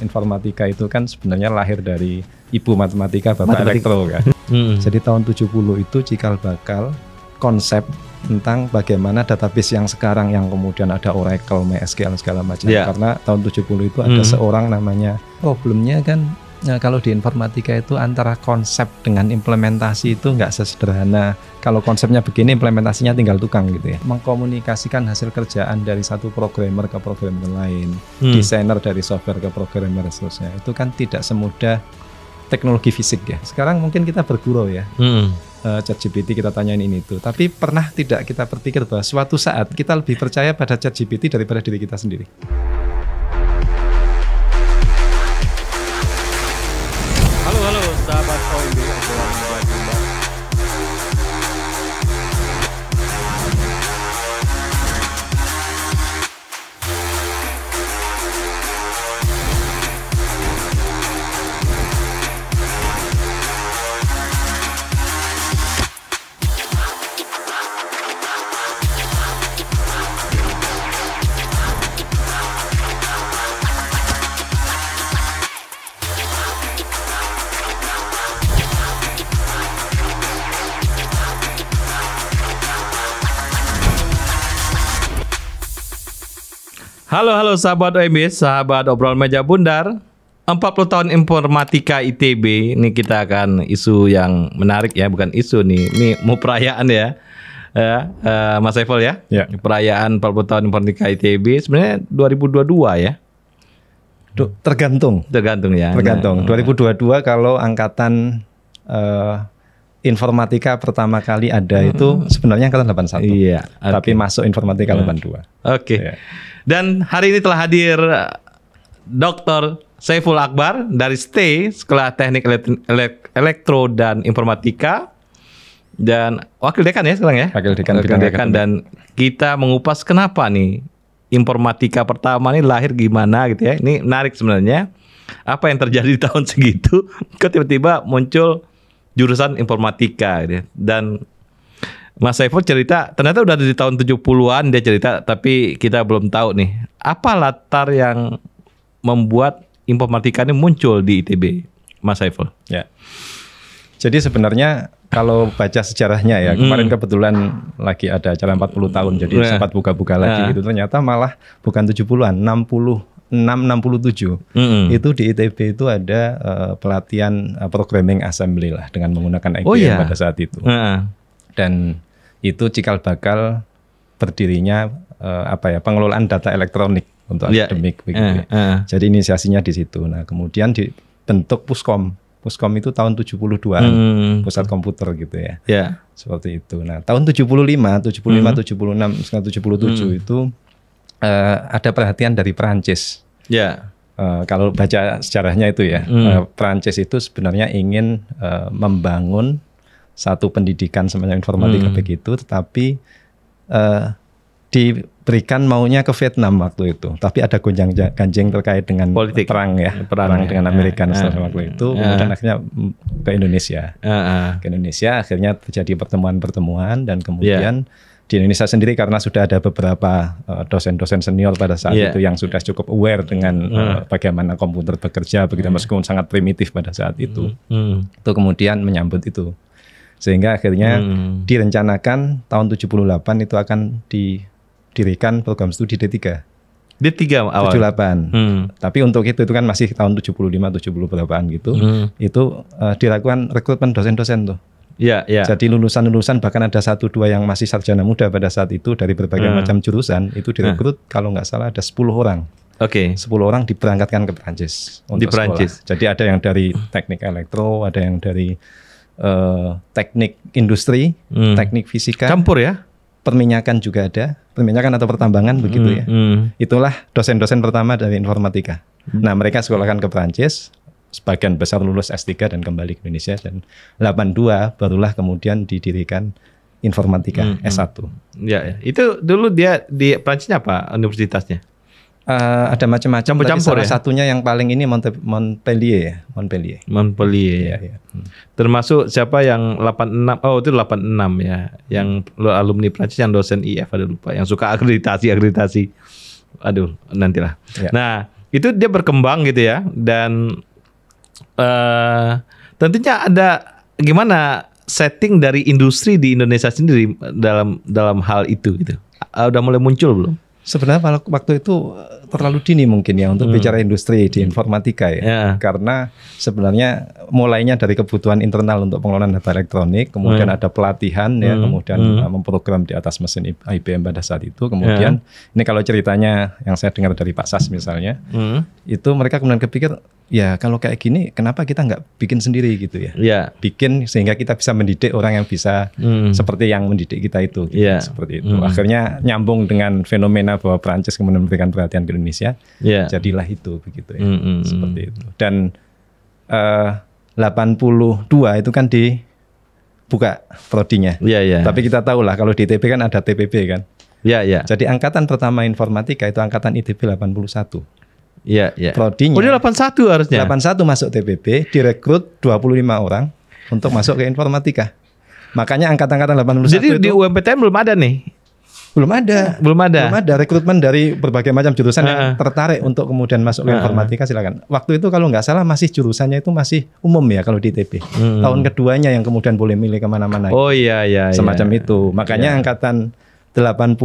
informatika itu kan sebenarnya lahir dari ibu matematika bapak matematika. elektro kan. Hmm. Jadi tahun 70 itu cikal bakal konsep tentang bagaimana database yang sekarang yang kemudian ada Oracle, MySQL segala macam. Yeah. Karena tahun 70 itu ada hmm. seorang namanya oh belumnya kan Nah, kalau di informatika itu antara konsep dengan implementasi itu nggak sesederhana. Kalau konsepnya begini, implementasinya tinggal tukang gitu ya. Mengkomunikasikan hasil kerjaan dari satu programmer ke programmer lain, hmm. desainer dari software ke programmer seterusnya. Itu kan tidak semudah teknologi fisik ya. Sekarang mungkin kita bergurau ya. Hmm. Eh, ChatGPT kita tanyain ini itu. Tapi pernah tidak kita berpikir bahwa suatu saat kita lebih percaya pada ChatGPT daripada diri kita sendiri? sahabat OMB, sahabat Obrol meja bundar. 40 tahun informatika ITB, ini kita akan isu yang menarik ya, bukan isu nih, ini mau perayaan ya. ya eh, uh, Mas Evel ya. ya. Perayaan 40 tahun informatika ITB sebenarnya 2022 ya. Tergantung. Tergantung ya. Tergantung. Nah, 2022 eh. kalau angkatan uh, informatika pertama kali ada hmm. itu sebenarnya angkatan 81. Iya. Okay. Tapi masuk informatika yeah. Hmm. 82. Oke. Okay. Iya. Yeah. Dan hari ini telah hadir eh, Dr. Saiful Akbar dari STE, Sekolah Teknik Elektro dan Informatika dan Wakil Dekan ya sekarang ya. Wakil Dekan, Wakil Dekan, Dekan dan kita mengupas kenapa nih informatika pertama ini lahir gimana gitu ya. Ini menarik sebenarnya. Apa yang terjadi di tahun segitu kok tiba-tiba muncul jurusan informatika gitu. dan Mas Saiful cerita ternyata udah ada di tahun 70-an dia cerita tapi kita belum tahu nih apa latar yang membuat informatika ini muncul di ITB Mas Saiful ya jadi sebenarnya kalau baca sejarahnya ya hmm. kemarin kebetulan lagi ada acara 40 tahun jadi yeah. sempat buka-buka lagi yeah. gitu ternyata malah bukan 70-an 60 667 mm -hmm. itu di ITB itu ada uh, pelatihan uh, programming assembly lah dengan menggunakan IBM oh, iya. pada saat itu. Uh. Dan itu cikal bakal berdirinya uh, apa ya pengelolaan data elektronik untuk yeah. akademik begitu. Uh, uh. Jadi inisiasinya di situ. Nah, kemudian dibentuk Puskom. Puskom itu tahun 72 mm hmm. pusat komputer gitu ya. Yeah. Seperti itu. Nah, tahun 75, 75, hmm. 76, 77 hmm. itu uh, ada perhatian dari Perancis. Ya. Uh, kalau baca sejarahnya itu ya, hmm. uh, Perancis itu sebenarnya ingin uh, membangun satu pendidikan semacam informatika hmm. begitu, tetapi uh, diberikan maunya ke Vietnam waktu itu. Tapi ada gonjang ganjing terkait dengan politik perang ya, perang, perang ya. dengan Amerika ya. Ah, setelah waktu itu, ya. kemudian akhirnya ke Indonesia, ya. ke Indonesia akhirnya terjadi pertemuan-pertemuan dan ya. kemudian ya di Indonesia sendiri karena sudah ada beberapa eh, dosen-dosen uh, senior pada saat yeah. itu yang sudah cukup aware dengan uh, bagaimana komputer bekerja begitu mm. meskipun sangat primitif pada saat itu mm. itu kemudian menyambut itu sehingga akhirnya mm. direncanakan tahun 78 itu akan didirikan program studi D3 D3 awal 78 mm. tapi untuk itu itu kan masih tahun 75 70 berapaan gitu mm. itu uh, dilakukan rekrutmen dosen-dosen tuh Ya, ya. Jadi lulusan-lulusan bahkan ada satu dua yang masih sarjana muda pada saat itu dari berbagai hmm. macam jurusan itu direkrut hmm. kalau nggak salah ada 10 orang. Oke. Okay. 10 orang diberangkatkan ke Prancis untuk Di Prancis. Sekolah. Jadi ada yang dari teknik elektro, ada yang dari uh, teknik industri, hmm. teknik fisika. Campur ya? Perminyakan juga ada, perminyakan atau pertambangan begitu hmm. ya. Hmm. Itulah dosen-dosen pertama dari informatika. Hmm. Nah, mereka sekolahkan ke Prancis, sebagian besar lulus S3 dan kembali ke Indonesia dan 82 barulah kemudian didirikan informatika hmm, hmm. S1. Ya, ya, itu dulu dia di Prancis apa universitasnya? Uh, ada macam-macam. Campur-campur ya. Satunya yang paling ini Mont Montpellier, ya, Montpellier. Montpellier. Ya, ya. Termasuk siapa yang 86? Oh, itu 86 ya. Yang alumni Prancis yang dosen IF ada lupa, yang suka akreditasi akreditasi. Aduh, nantilah. Ya. Nah, itu dia berkembang gitu ya dan uh, tentunya ada gimana setting dari industri di Indonesia sendiri dalam dalam hal itu gitu. Uh, udah mulai muncul belum? Sebenarnya waktu itu terlalu dini mungkin ya untuk hmm. bicara industri di hmm. informatika ya. Yeah. Karena sebenarnya mulainya dari kebutuhan internal untuk pengelolaan data elektronik, kemudian hmm. ada pelatihan ya, hmm. ya, kemudian hmm. Uh, memprogram di atas mesin IBM pada saat itu, kemudian yeah. ini kalau ceritanya yang saya dengar dari Pak Sas misalnya, hmm. itu mereka kemudian kepikir ya kalau kayak gini kenapa kita nggak bikin sendiri gitu ya yeah. bikin sehingga kita bisa mendidik orang yang bisa mm. seperti yang mendidik kita itu gitu, yeah. Ya, seperti itu mm. akhirnya nyambung dengan fenomena bahwa Prancis kemudian memberikan perhatian ke Indonesia optimis ya. Yeah. Jadilah itu begitu ya. Mm -hmm. Seperti itu. Dan eh, uh, 82 itu kan di buka prodinya. Yeah, yeah. Tapi kita tahu lah kalau di ITB kan ada TPB kan. Ya, yeah, ya. Yeah. Jadi angkatan pertama informatika itu angkatan ITB 81. Iya, yeah, ya. Yeah. Prodinya. Oh, 81 harusnya. 81 masuk TPB, direkrut 25 orang untuk masuk ke informatika. Makanya angkatan-angkatan 81 Jadi itu, di UMPTN belum ada nih belum ada. Ya, belum ada. Belum ada rekrutmen dari berbagai macam jurusan uh. yang tertarik untuk kemudian masuk ke uh. informatika silakan. Waktu itu kalau nggak salah masih jurusannya itu masih umum ya kalau di ITB. Hmm. Tahun keduanya yang kemudian boleh milih kemana-mana. Oh iya iya. iya Semacam iya. itu. Makanya iya. angkatan 81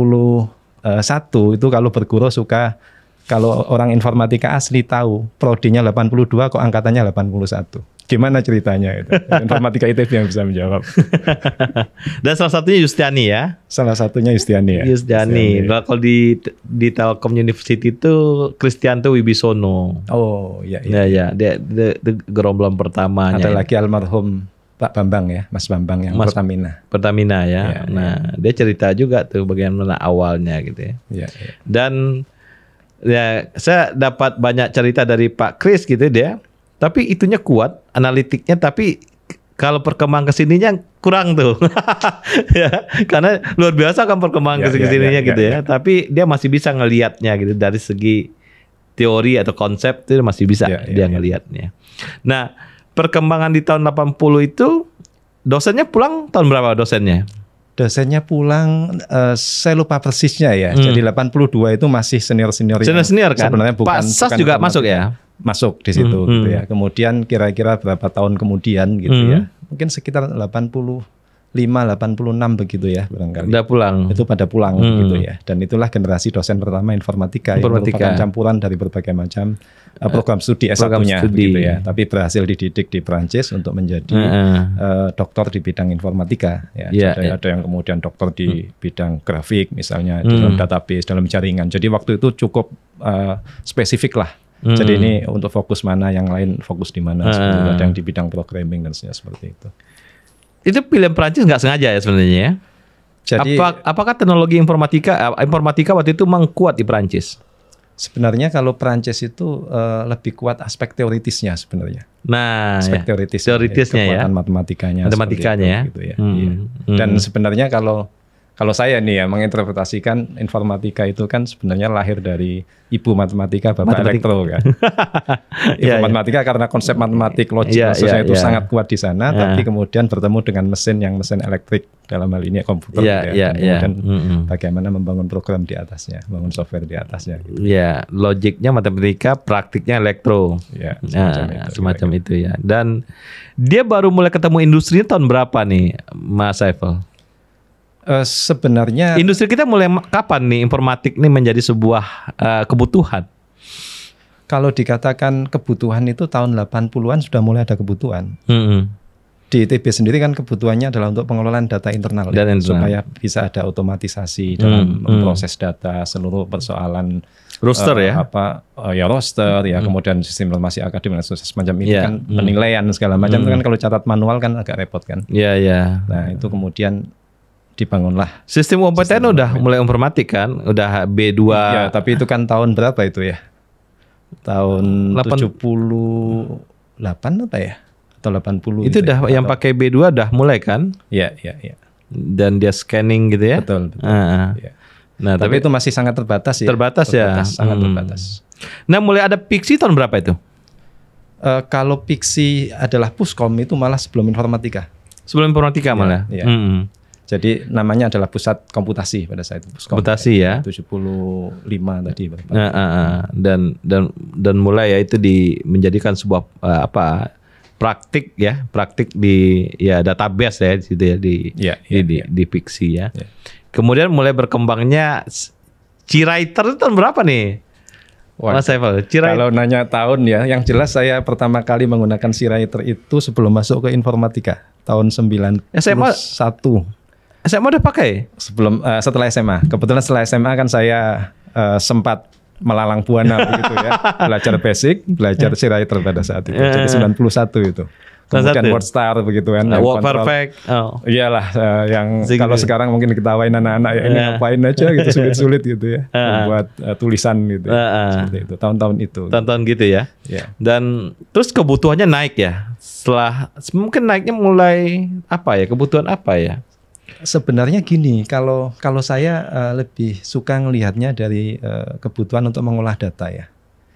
itu kalau berguru suka kalau orang informatika asli tahu prodinya 82 kok angkatannya 81 gimana ceritanya itu Informatika ITB yang bisa menjawab. Dan salah satunya Yustiani ya. Salah satunya Yustiani ya. Yustiani. Yustiani. Nah, kalau di di Telkom University itu Kristianto Wibisono. Oh ya. iya. Ya ya, dia, dia, gerombolan pertamanya. Ada lagi almarhum Pak Bambang ya, Mas Bambang yang Mas Pertamina. Pertamina ya. ya nah, ya. dia cerita juga tuh bagaimana awalnya gitu ya. ya, ya. Dan ya saya dapat banyak cerita dari Pak Kris gitu ya, dia tapi itunya kuat analitiknya tapi kalau perkembang kesininya kurang tuh ya karena luar biasa kan perkembang ya, kesininya ya, ya, gitu ya, ya, ya. tapi dia masih bisa ngelihatnya gitu dari segi teori atau konsep itu masih bisa ya, ya dia ya, ngelihatnya ya. nah perkembangan di tahun 80 itu dosennya pulang tahun berapa dosennya dosennya pulang uh, saya lupa persisnya ya. Hmm. Jadi 82 itu masih senior-senior. Senior-senior kan. Sebenarnya bukan Pak Sas bukan juga masuk ya masuk di situ hmm. gitu hmm. ya. Kemudian kira-kira berapa tahun kemudian gitu hmm. ya. Mungkin sekitar 85 86 begitu ya barangkali. Udah pulang. Itu pada pulang hmm. gitu ya. Dan itulah generasi dosen pertama informatika, informatika. yang merupakan campuran dari berbagai macam eh, eh, program studi S1-nya gitu ya. Tapi berhasil dididik di Prancis untuk menjadi uh, uh. uh eh, doktor di bidang informatika ya. Yeah, Jadi yeah. ada yang kemudian doktor di hmm. bidang grafik misalnya hmm. dalam database, dalam jaringan. Jadi waktu itu cukup uh, spesifik lah Hmm. Jadi ini untuk fokus mana, yang lain fokus di mana, hmm. ada yang di bidang programming dan seperti itu. Itu pilihan Perancis nggak sengaja ya sebenarnya ya? Jadi, Apa, apakah teknologi informatika eh, informatika waktu itu mengkuat di Perancis? Sebenarnya kalau Perancis itu uh, lebih kuat aspek teoritisnya sebenarnya. Nah, aspek ya. teoritisnya, teoritisnya eh, ya, kekuatan ya. matematikanya, matematikanya ya. Gitu ya. Hmm. Iya. Hmm. Dan hmm. sebenarnya kalau kalau saya nih ya menginterpretasikan informatika itu kan sebenarnya lahir dari ibu matematika bapak matematika. elektro kan. ibu yeah, iya. matematika yeah. karena konsep matematik logik yeah, yeah, itu yeah. sangat kuat di sana, yeah. tapi kemudian bertemu dengan mesin yang mesin elektrik dalam hal ini ya, komputer yeah, gitu ya. Yeah, iya. kemudian yeah. Mm -hmm. bagaimana membangun program di atasnya, membangun software di atasnya. Gitu. Ya, yeah, logiknya matematika, praktiknya elektro. Yeah, iya, semacam, nah, itu, semacam itu ya. Dan dia baru mulai ketemu industri tahun berapa nih, Mas Saiful? uh, sebenarnya industri kita mulai kapan nih informatik ini menjadi sebuah uh, kebutuhan? Kalau dikatakan kebutuhan itu tahun 80-an sudah mulai ada kebutuhan. Mm -hmm. Di ITB sendiri kan kebutuhannya adalah untuk pengelolaan data internal, dan ya, internal. supaya bisa ada otomatisasi dalam mm -hmm. proses data seluruh persoalan roster uh, eh, ya apa uh, ya roster ya kemudian sistem informasi akademik dan semacam ini yeah. kan mm. penilaian segala macam mm. itu kan kalau catat manual kan agak repot kan Iya yeah, ya yeah. nah itu kemudian dibangunlah. Sistem UMPTN udah UMPTN. mulai informatik kan, udah B2. Ya, tapi itu kan tahun berapa itu ya? Tahun puluh delapan apa ya? Atau 80. Itu udah gitu ya? yang atau... pakai B2 udah mulai kan? Iya, iya, iya. Dan dia scanning gitu ya. Betul, betul. Uh, ya. Nah, tapi, tapi itu masih sangat terbatas ya. Terbatas, ya. terbatas ya. Sangat hmm. terbatas. Nah, mulai ada Pixi tahun berapa itu? Uh, kalau Pixi adalah Puskom itu malah sebelum informatika. Sebelum informatika ya, malah. Ya. Hmm. Jadi namanya adalah pusat komputasi pada saat itu. Puskom, komputasi ya. 75 ya? tadi. lima Nah, uh, dan dan dan mulai ya itu di menjadikan sebuah eh, apa praktik ya, praktik di ya database ya ya di ya, ya, di, ya. di ya, di fiksi ya. ya. ya. Kemudian mulai berkembangnya Ciraiter itu tahun berapa nih? Wah, Mas Saiful, Kalau nanya tahun ya, yang jelas saya pertama kali menggunakan Ciraiter itu sebelum masuk ke informatika tahun 91. satu. SMA udah pakai sebelum uh, setelah SMA. Kebetulan setelah SMA kan saya uh, sempat melalang buana begitu ya. Belajar basic, belajar Ciraiter ya. pada saat itu. Jadi 91 ya. itu. Kemudian word Star begitu kan. Uh, nah, walk Perfect. Oh. Iyalah uh, yang Zing kalau gitu. sekarang mungkin diketawain anak-anak ya ini yeah. ngapain aja gitu sulit-sulit gitu ya. Uh. uh, tulisan gitu. Uh, uh. Seperti itu. Tahun-tahun itu. Gitu. Tahun-tahun gitu. gitu ya. Yeah. Dan terus kebutuhannya naik ya. Setelah mungkin naiknya mulai apa ya? Kebutuhan apa ya? sebenarnya gini, kalau kalau saya uh, lebih suka ngelihatnya dari uh, kebutuhan untuk mengolah data ya.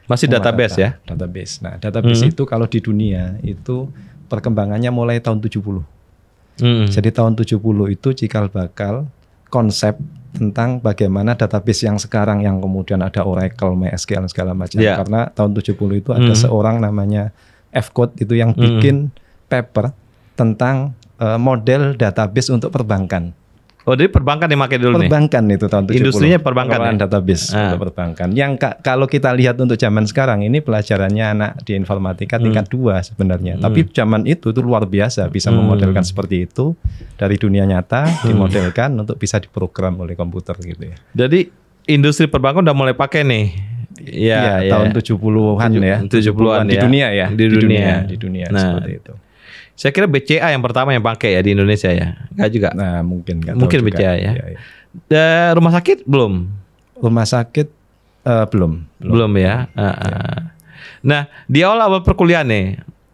Masih mengolah database data, ya? Database. Nah, database hmm. itu kalau di dunia itu perkembangannya mulai tahun 70. Hmm. Jadi tahun 70 itu cikal bakal konsep tentang bagaimana database yang sekarang yang kemudian ada Oracle, MySQL segala macam. Yeah. Karena tahun 70 itu ada hmm. seorang namanya F. Code itu yang hmm. bikin hmm. paper tentang uh, model database untuk perbankan. Oh, jadi perbankan yang pakai dulu perbankan nih. Perbankan itu tahun 70. Industrinya perbankan ya? database ah. untuk perbankan. Yang ka kalau kita lihat untuk zaman sekarang ini pelajarannya anak di informatika hmm. tingkat hmm. dua sebenarnya. Hmm. Tapi zaman itu tuh luar biasa bisa hmm. memodelkan seperti itu dari dunia nyata hmm. dimodelkan untuk bisa diprogram oleh komputer gitu ya. Jadi industri perbankan udah mulai pakai nih. Ya, ya, ya. tahun 70-an ya. 70-an 70 ya. Di dunia ya. Di dunia, di dunia, di dunia nah, seperti itu. Saya kira BCA yang pertama yang pakai ya di Indonesia ya. Enggak juga. Nah, mungkin enggak Mungkin juga. BCA ya. ya, ya. rumah sakit belum? Rumah sakit uh, belum. belum. Belum ya. Ah, ah. Iya. Nah, di awal-awal perkuliahan nih.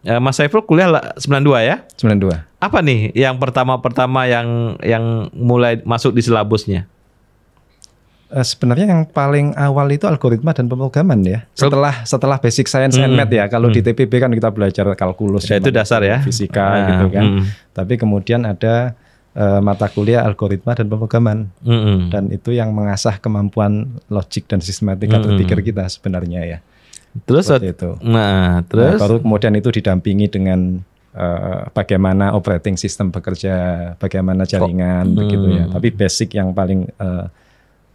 Eh, Mas Saiful kuliah 92 ya? 92. Apa nih yang pertama-pertama yang yang mulai masuk di silabusnya? Eh, sebenarnya yang paling awal itu algoritma dan pemrograman ya. Setelah setelah basic science hmm. and math ya. Kalau hmm. di TPB kan kita belajar kalkulus ya, itu dasar ya, fisika ah, gitu kan. Hmm. Tapi kemudian ada uh, mata kuliah algoritma dan pemrograman. Hmm. Dan itu yang mengasah kemampuan logik dan sistematika hmm. berpikir kita sebenarnya ya. Terus Seperti itu. Nah, terus nah, baru kemudian itu didampingi dengan eh, bagaimana operating system bekerja, bagaimana jaringan, oh, begitu ya. Hmm. Tapi basic yang paling uh,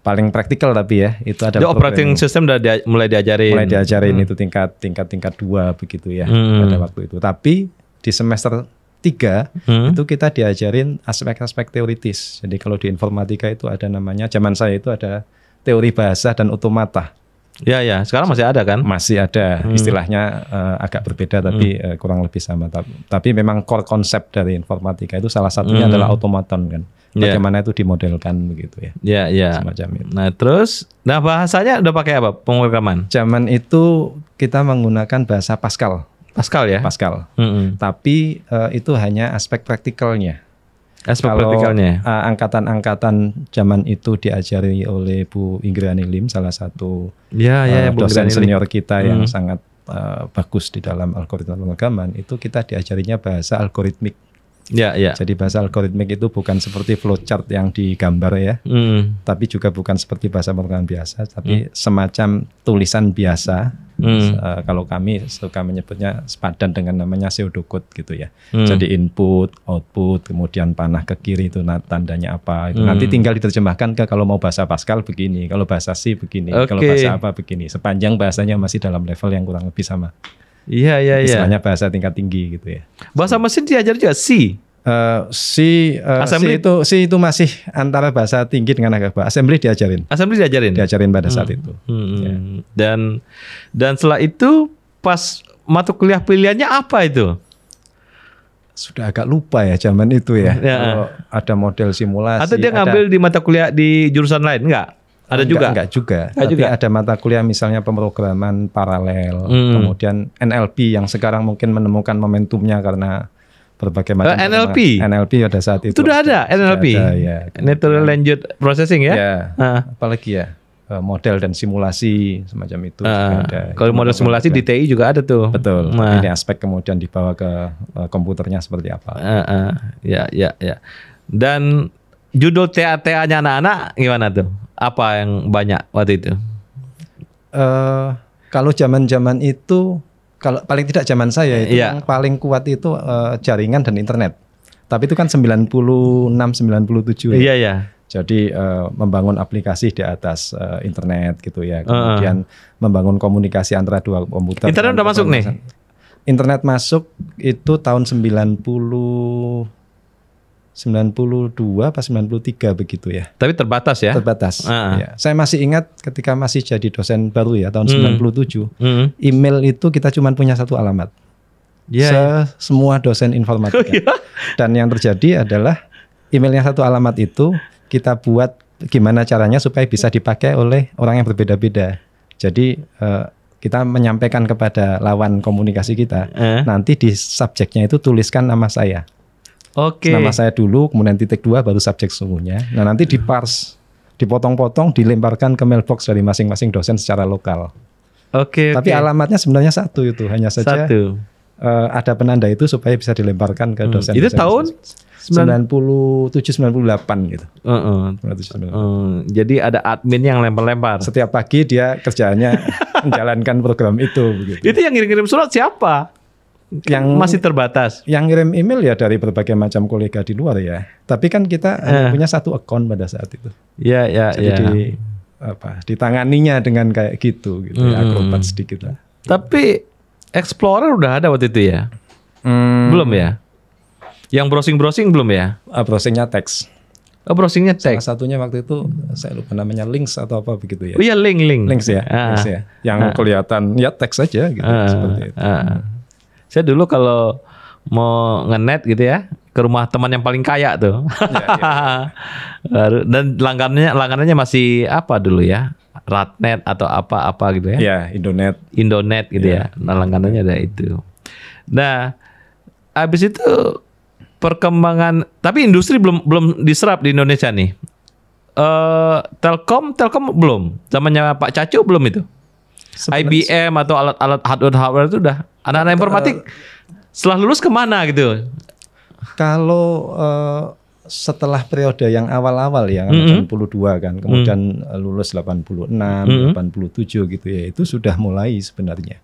paling praktikal tapi ya itu ada Jadi operating system udah dia, mulai diajarin mulai diajarin hmm. itu tingkat tingkat tingkat dua begitu ya hmm. pada waktu itu tapi di semester tiga hmm. itu kita diajarin aspek-aspek teoritis jadi kalau di informatika itu ada namanya zaman saya itu ada teori bahasa dan otomata Ya ya, sekarang masih ada kan? Masih ada. Hmm. Istilahnya uh, agak berbeda tapi hmm. uh, kurang lebih sama. Tapi, tapi memang core konsep dari informatika itu salah satunya hmm. adalah automaton kan. Ya. Bagaimana yeah. itu dimodelkan begitu ya. Iya, yeah, iya. Yeah. Semacam Nah, terus nah bahasanya udah pakai apa pemrograman? Zaman itu kita menggunakan bahasa Pascal. Pascal ya? Pascal. Mm -hmm. Tapi uh, itu hanya aspek praktikalnya. Aspek kalau praktikalnya. Eh, angkatan-angkatan zaman itu diajari oleh Bu Inggrani Lim salah satu ya, ya, uh, Bu dosen Ingrani senior Lim. kita yang hmm. sangat uh, bagus di dalam algoritma pemrograman itu kita diajarinya bahasa algoritmik. Ya, ya. Jadi bahasa algoritmik itu bukan seperti flowchart yang digambar ya, mm. tapi juga bukan seperti bahasa pemrograman biasa, tapi mm. semacam tulisan biasa. Mm. Uh, kalau kami suka menyebutnya sepadan dengan namanya pseudocode gitu ya. Mm. Jadi input, output, kemudian panah ke kiri itu tandanya apa. Itu mm. Nanti hmm. tinggal diterjemahkan ke kalau mau bahasa Pascal begini, kalau bahasa C begini, okay. kalau bahasa apa begini. Sepanjang bahasanya masih dalam level yang kurang lebih sama. Iya iya iya. Istilahnya bahasa tingkat tinggi gitu ya. Bahasa mesin diajar juga C. Uh, si uh, assembly si itu si itu masih antara bahasa tinggi dengan agak bahasa Assembly diajarin. Assembly diajarin. Diajarin pada saat hmm. itu. Hmm. Yeah. Dan dan setelah itu pas mata kuliah pilihannya apa itu? Sudah agak lupa ya zaman itu ya. ya. ada model simulasi. Atau dia ngambil ada, di mata kuliah di jurusan lain enggak? Ada enggak, juga? Enggak juga. Enggak tapi juga. ada mata kuliah misalnya pemrograman paralel, hmm. kemudian NLP yang sekarang mungkin menemukan momentumnya karena berbagai eh, macam. Uh, NLP. NLP pada saat itu. sudah udah ada NLP. Ada, ya. Natural Language Processing ya. ya. Uh. Apalagi ya eh, model dan simulasi semacam itu uh, ada. Kalau model simulasi di TI juga ada tuh. Betul. Nah. Ini aspek kemudian dibawa ke eh, komputernya seperti apa. Uh, uh. Ya, ya, ya. Dan judul tata ta nya anak-anak gimana tuh? apa yang banyak waktu itu? Uh, kalau zaman-zaman itu kalau paling tidak zaman saya itu yeah. yang paling kuat itu uh, jaringan dan internet. Tapi itu kan 96 97. Ya. Iya yeah, ya. Yeah. Jadi uh, membangun aplikasi di atas uh, internet gitu ya. Kemudian uh. membangun komunikasi antara dua komputer. Internet udah masuk nih. Internet masuk itu tahun 90 92 puluh 93 begitu ya. Tapi terbatas ya. Terbatas. Uh Ya. Saya masih ingat ketika masih jadi dosen baru ya tahun mm. 97. Mm. Email itu kita cuma punya satu alamat. Yeah, ya. Se semua dosen informatika. Oh, iya. Dan yang terjadi adalah emailnya satu alamat itu kita buat gimana caranya supaya bisa dipakai oleh orang yang berbeda-beda. Jadi uh, kita menyampaikan kepada lawan komunikasi kita, eh. nanti di subjeknya itu tuliskan nama saya. Oke. Okay. Nama saya dulu, kemudian titik dua baru subjek semuanya. Nah nanti dipars, hmm. dipotong-potong, dilemparkan ke mailbox dari masing-masing dosen secara lokal. Oke. Okay, Tapi okay. alamatnya sebenarnya satu itu, hanya saja satu. Uh, ada penanda itu supaya bisa dilemparkan ke hmm. dosen. Hmm. Itu dosen tahun 97 98 gitu. Uh -uh. 97, 98. Uh, jadi ada admin yang lempar-lempar. Setiap pagi dia kerjaannya menjalankan program itu begitu. Itu yang ngirim-ngirim surat siapa? yang masih terbatas. Yang ngirim email ya dari berbagai macam kolega di luar ya. Tapi kan kita uh. hanya eh. punya satu account pada saat itu. Iya, yeah, iya, yeah, Jadi yeah. di apa? ditanganinya dengan kayak gitu gitu mm. ya, hmm. akrobat sedikit lah. Tapi Explorer udah ada waktu itu ya? Hmm. Belum ya? Yang browsing-browsing belum ya? Uh, browsingnya teks. Oh, browsingnya teks. Salah satunya waktu itu saya lupa namanya links atau apa begitu ya. Oh iya link link. Links ya. Ah. Links ya. Yang ah. kelihatan ya teks saja gitu ah. seperti itu. Ah saya dulu kalau mau ngenet gitu ya ke rumah teman yang paling kaya tuh. Ya, ya. Dan langganannya langganannya masih apa dulu ya? Ratnet atau apa-apa gitu ya? Ya, Indonet. Indonet gitu ya. ya. Nah, langganannya ada itu. Nah, habis itu perkembangan tapi industri belum belum diserap di Indonesia nih. uh, Telkom, Telkom belum. Zamannya Pak Cacu belum itu? Sebenernya IBM atau alat-alat hardware-hardware itu udah anak-anak informatik eh, setelah lulus kemana gitu? Kalau uh, setelah periode yang awal-awal ya mm -hmm. 82 kan, kemudian mm -hmm. lulus 86, mm -hmm. 87 gitu ya, itu sudah mulai sebenarnya.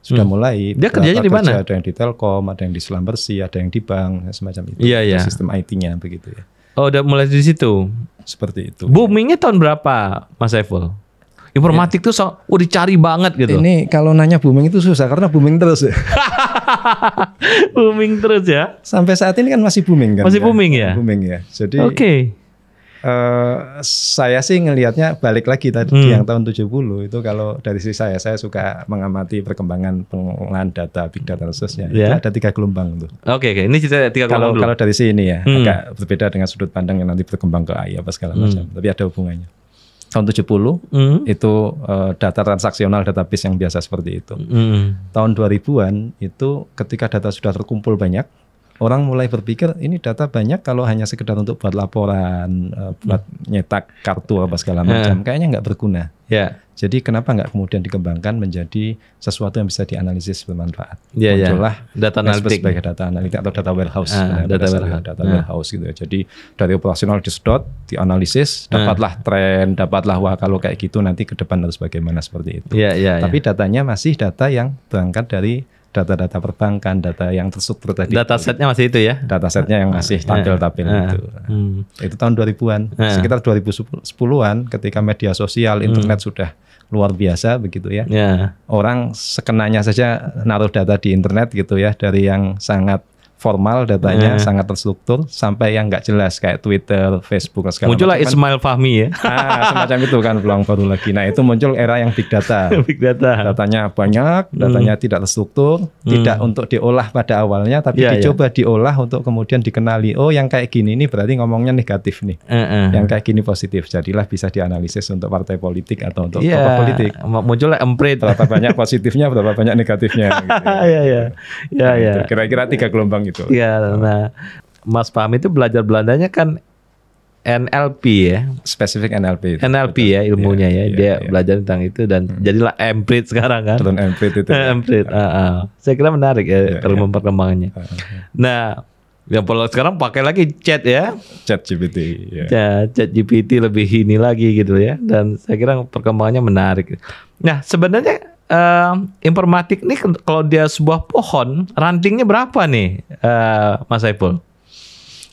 Sudah hmm. mulai. Dia kerjanya di mana? Ada yang di Telkom, ada yang di selam bersih, ada yang di bank, semacam itu. Iya, yeah, yeah. Sistem IT-nya begitu ya. Oh, udah mulai di situ. Seperti itu. Boomingnya tahun berapa, Mas Saiful? Informatik itu tuh so, oh dicari banget gitu. Ini kalau nanya booming itu susah karena booming terus. Ya. booming terus ya. Sampai saat ini kan masih booming kan. Masih ya, booming ya. Booming ya. Jadi Oke. Okay. Uh, eh, saya sih ngelihatnya balik lagi tadi hmm. yang tahun 70 itu kalau dari sisi saya saya suka mengamati perkembangan pengolahan data big data dan seterusnya. Yeah. ada tiga gelombang tuh. Oke, okay, okay. ini cerita tiga gelombang. Kalau kalau dari sini ya hmm. agak berbeda dengan sudut pandang yang nanti berkembang ke AI apa segala hmm. macam, tapi ada hubungannya tahun 70 mm. itu uh, data transaksional database yang biasa seperti itu. Mm. Tahun 2000-an itu ketika data sudah terkumpul banyak, orang mulai berpikir ini data banyak kalau hanya sekedar untuk buat laporan, uh, buat mm. nyetak kartu apa segala macam, hmm. kayaknya nggak berguna. Yeah. Jadi kenapa nggak kemudian dikembangkan menjadi sesuatu yang bisa dianalisis bermanfaat? Yeah, iya. Muncullah yeah. data analitik sebagai data analitik atau data warehouse, ah, nah, data, warehouse. data ah. warehouse gitu ya. Jadi dari operasional disedot, dianalisis, ah. dapatlah tren, dapatlah wah kalau kayak gitu nanti ke depan harus bagaimana seperti itu. Yeah, yeah, Tapi yeah. datanya masih data yang berangkat dari data-data perbankan, data yang terstruktur tadi. Data setnya masih itu ya? Data setnya yang masih tampil-tampil ah, uh, uh, itu. Hmm. itu tahun 2000-an, sekitar 2010-an ketika media sosial, internet hmm. sudah luar biasa begitu ya. Yeah. Orang sekenanya saja naruh data di internet gitu ya dari yang sangat formal datanya hmm. sangat terstruktur sampai yang nggak jelas kayak Twitter, Facebook segala Muncullah macam. Kan. Ismail Fahmi ya. Ah, semacam itu kan peluang baru lagi. Nah, itu muncul era yang big data. big data. Datanya banyak, datanya hmm. tidak terstruktur, hmm. tidak untuk diolah pada awalnya tapi ya, ya. dicoba ya. diolah untuk kemudian dikenali oh yang kayak gini ini berarti ngomongnya negatif nih. Uh -uh. Yang kayak gini positif. Jadilah bisa dianalisis untuk partai politik atau untuk yeah. tokoh politik. Muncullah emprit. Berapa banyak positifnya, berapa banyak negatifnya gitu. Iya, iya. Ya ya, ya. Nah, ya. Kira-kira tiga gelombang gitu. Iya. Oh. Nah, Mas Fahmi itu belajar Belandanya kan NLP ya. Spesifik NLP. Itu, NLP ya iya, ilmunya yeah, ya. Yeah, Dia yeah. belajar tentang itu dan hmm. jadilah emprit sekarang kan. Turun emprit itu. emprit. Ya. Uh, uh. Saya kira menarik ya yeah, yeah. perkembangannya. Ah, nah, yang pola sekarang pakai lagi chat ya. Chat GPT. Ya. Yeah. Chat GPT lebih ini lagi gitu ya. Dan saya kira perkembangannya menarik. Nah, sebenarnya uh, informatik nih kalau dia sebuah pohon, rantingnya berapa nih, uh, Mas Saiful?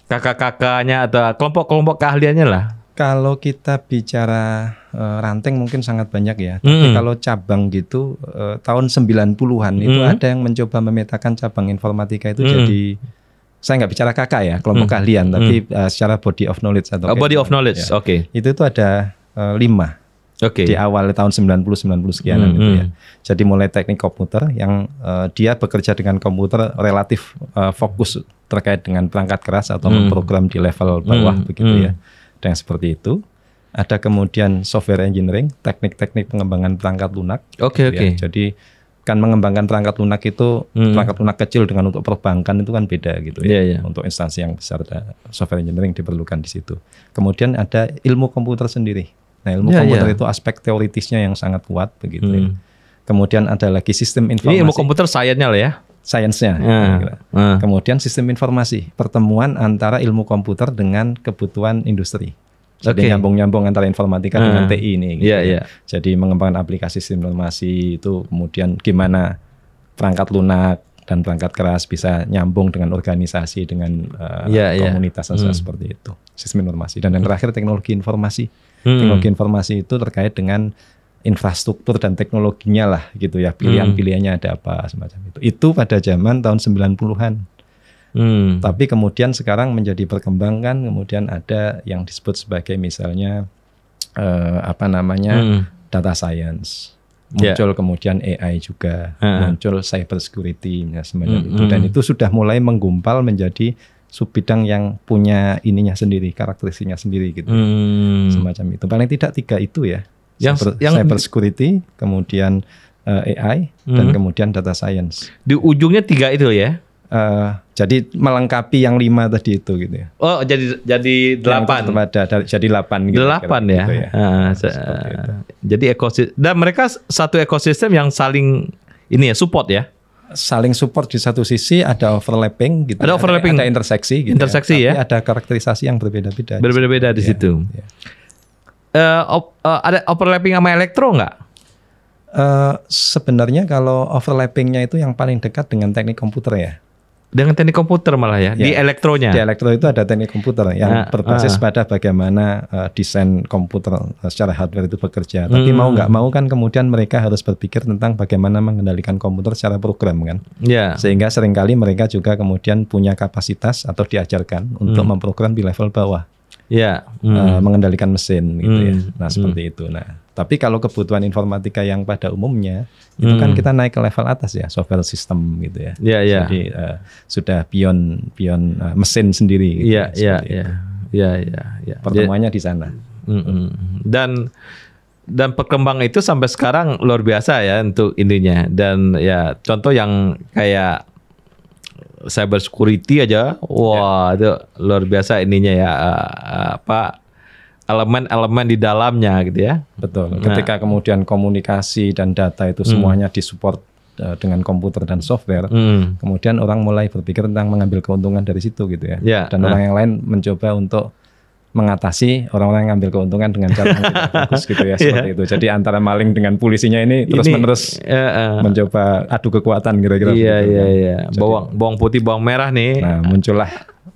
Kakak-kakaknya atau kelompok-kelompok keahliannya lah. Kalau kita bicara uh, ranting mungkin sangat banyak ya. Mm. Tapi hmm. kalau cabang gitu uh, tahun 90-an mm. itu hmm. ada yang mencoba memetakan cabang informatika itu mm. jadi saya nggak bicara kakak ya, kelompok mm. keahlian tapi uh, secara body of knowledge atau uh, body of knowledge. Ya. Oke. Okay. Itu tuh ada uh, lima okay. di awal tahun 90 90 sekianan hmm, itu ya. Hmm. Jadi mulai teknik komputer yang uh, dia bekerja dengan komputer relatif uh, fokus terkait dengan perangkat keras atau hmm. program di level bawah hmm, begitu hmm. ya. Dan seperti itu. Ada kemudian software engineering, teknik-teknik pengembangan perangkat lunak. Oke okay, gitu ya. oke. Okay. Ya. Jadi kan mengembangkan perangkat lunak itu hmm. perangkat lunak kecil dengan untuk perbankan itu kan beda gitu ya. Yeah, iya. Untuk instansi yang besar software engineering diperlukan di situ. Kemudian ada ilmu komputer sendiri. Nah, ilmu yeah, komputer yeah. itu aspek teoritisnya yang sangat kuat begitu. Hmm. Kemudian ada lagi sistem informasi. Ini ilmu komputer sainsnya loh ya. Sainsnya. Yeah. Ya. Kemudian sistem informasi, pertemuan antara ilmu komputer dengan kebutuhan industri. Jadi okay. nyambung-nyambung antara informatika yeah. dengan TI ini. Gitu. Yeah, yeah. Ya. Jadi mengembangkan aplikasi sistem informasi itu kemudian gimana perangkat lunak dan perangkat keras bisa nyambung dengan organisasi dengan uh, eh, yeah, ya. komunitas yeah. Hmm. seperti itu. Sistem informasi dan yang hmm. terakhir teknologi informasi Hmm. Teknologi informasi itu terkait dengan infrastruktur dan teknologinya lah gitu ya. Pilihan-pilihannya hmm. ada apa semacam itu. Itu pada zaman tahun 90-an. Hmm. Tapi kemudian sekarang menjadi perkembangan kemudian ada yang disebut sebagai misalnya eh, apa namanya hmm. data science ya. muncul yeah. kemudian AI juga uh -huh. muncul cyber security ya, semacam -hmm. itu dan hmm. itu sudah mulai menggumpal menjadi sub bidang yang punya ininya sendiri, karakterisinya sendiri gitu. Hmm. Semacam itu. Paling tidak tiga itu ya. Yang cyber, yang cyber security, kemudian uh, eh, AI hmm. dan kemudian data science. Di ujungnya tiga itu ya. Uh, jadi melengkapi yang lima tadi itu gitu ya. Oh, jadi jadi delapan. Ada, jadi delapan. Gitu, delapan ya. Gitu ya. Uh, jadi ekosistem dan mereka satu ekosistem yang saling ini ya support ya saling support di satu sisi ada overlapping gitu ada overlapping ada, ada interseksi gitu ya. interseksi ya, ya. Tapi ada karakterisasi yang berbeda-beda berbeda-beda di situ, Ya. Uh, op, uh, ada overlapping sama elektro nggak Uh, sebenarnya kalau overlappingnya itu yang paling dekat dengan teknik komputer ya. Dengan teknik komputer malah ya, ya di elektronya. Di elektro itu ada teknik komputer yang nah, berbasis uh. pada bagaimana uh, desain komputer eh, secara hardware itu bekerja. Tapi hmm. mau nggak mau kan kemudian mereka harus berpikir tentang bagaimana mengendalikan komputer secara program kan. Ya. Sehingga seringkali mereka juga kemudian punya kapasitas atau diajarkan untuk hmm. memprogram di level bawah. Ya. Hmm. Uh, mengendalikan mesin gitu ya. hmm. ya. Nah seperti hmm. itu. Nah. Tapi kalau kebutuhan informatika yang pada umumnya hmm. itu kan hmm. kita naik ke level atas ya, software system gitu ya. Yeah, yeah. Jadi uh, sudah beyond beyond uh, mesin sendiri. Gitu iya ya, iya iya. iya iya iya. Pertemuannya di sana. Mm -mm. Dan dan perkembang itu sampai sekarang luar biasa ya untuk ininya dan ya contoh yang kayak cyber security aja ya. wah yeah. itu luar biasa ininya ya eh, apa elemen-elemen di dalamnya gitu ya. Betul. Nah. Ketika kemudian komunikasi dan data itu hmm. semuanya disupport eh, dengan komputer dan software, hmm. kemudian orang mulai berpikir tentang mengambil keuntungan dari situ gitu ya. ya dan nah. orang yang lain mencoba untuk mengatasi orang-orang yang ambil keuntungan dengan cara yang bagus gitu ya, ya. seperti yeah. itu. Jadi antara maling dengan polisinya ini terus-menerus uh, uh, mencoba adu kekuatan kira-kira. Iya iya iya. Bawang bawang putih bawang merah nih. Nah, muncullah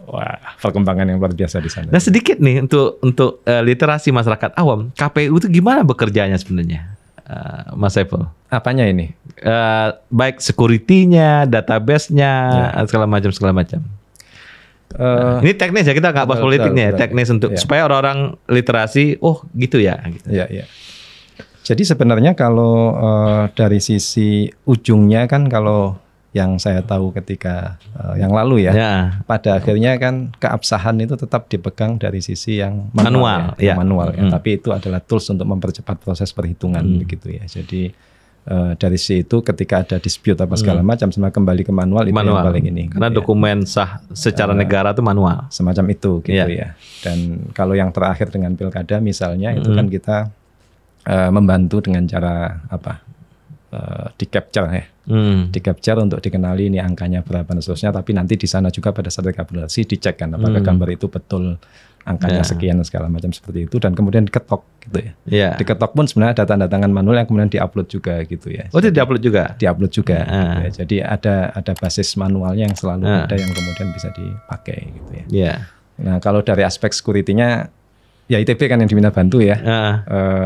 Wah, perkembangan yang luar biasa di sana. Nah, sedikit nih untuk untuk uh, literasi masyarakat awam, KPU itu gimana bekerjanya sebenarnya? Uh, Mas Evo? Apanya ini? Uh, baik sekuritinya, databasenya, ya. segala macam segala macam. Uh, ini teknis ya kita nggak bahas politiknya, betul, ya, betul, teknis untuk ya. supaya orang-orang literasi, oh gitu ya. Gitu. Ya, ya. Jadi sebenarnya kalau uh, dari sisi ujungnya kan kalau yang saya tahu ketika uh, yang lalu ya. ya. Pada akhirnya kan keabsahan itu tetap dipegang dari sisi yang manual, ya, manual ya, ya. manual ya. Hmm. Tapi itu adalah tools untuk mempercepat proses perhitungan hmm. begitu ya. Jadi uh, dari situ itu ketika ada dispute apa segala hmm. macam semua kembali ke manual itu manual. yang paling ini. Gitu Karena gitu dokumen ya. sah secara uh, negara itu manual. Semacam itu gitu ya. ya. Dan kalau yang terakhir dengan pilkada misalnya hmm. itu kan kita uh, membantu dengan cara apa? Uh, di capture ya hmm. di capture untuk dikenali ini angkanya berapa dan seterusnya tapi nanti di sana juga pada saat rekapitulasi dicek kan apakah hmm. gambar itu betul angkanya yeah. sekian dan segala macam seperti itu dan kemudian diketok gitu ya yeah. diketok pun sebenarnya ada tanda tangan manual yang kemudian diupload juga gitu ya oh itu diupload juga diupload juga yeah. gitu ya. jadi ada ada basis manualnya yang selalu yeah. ada yang kemudian bisa dipakai gitu ya yeah. nah kalau dari aspek sekuritinya ya ITB kan yang diminta bantu ya. Uh. Uh,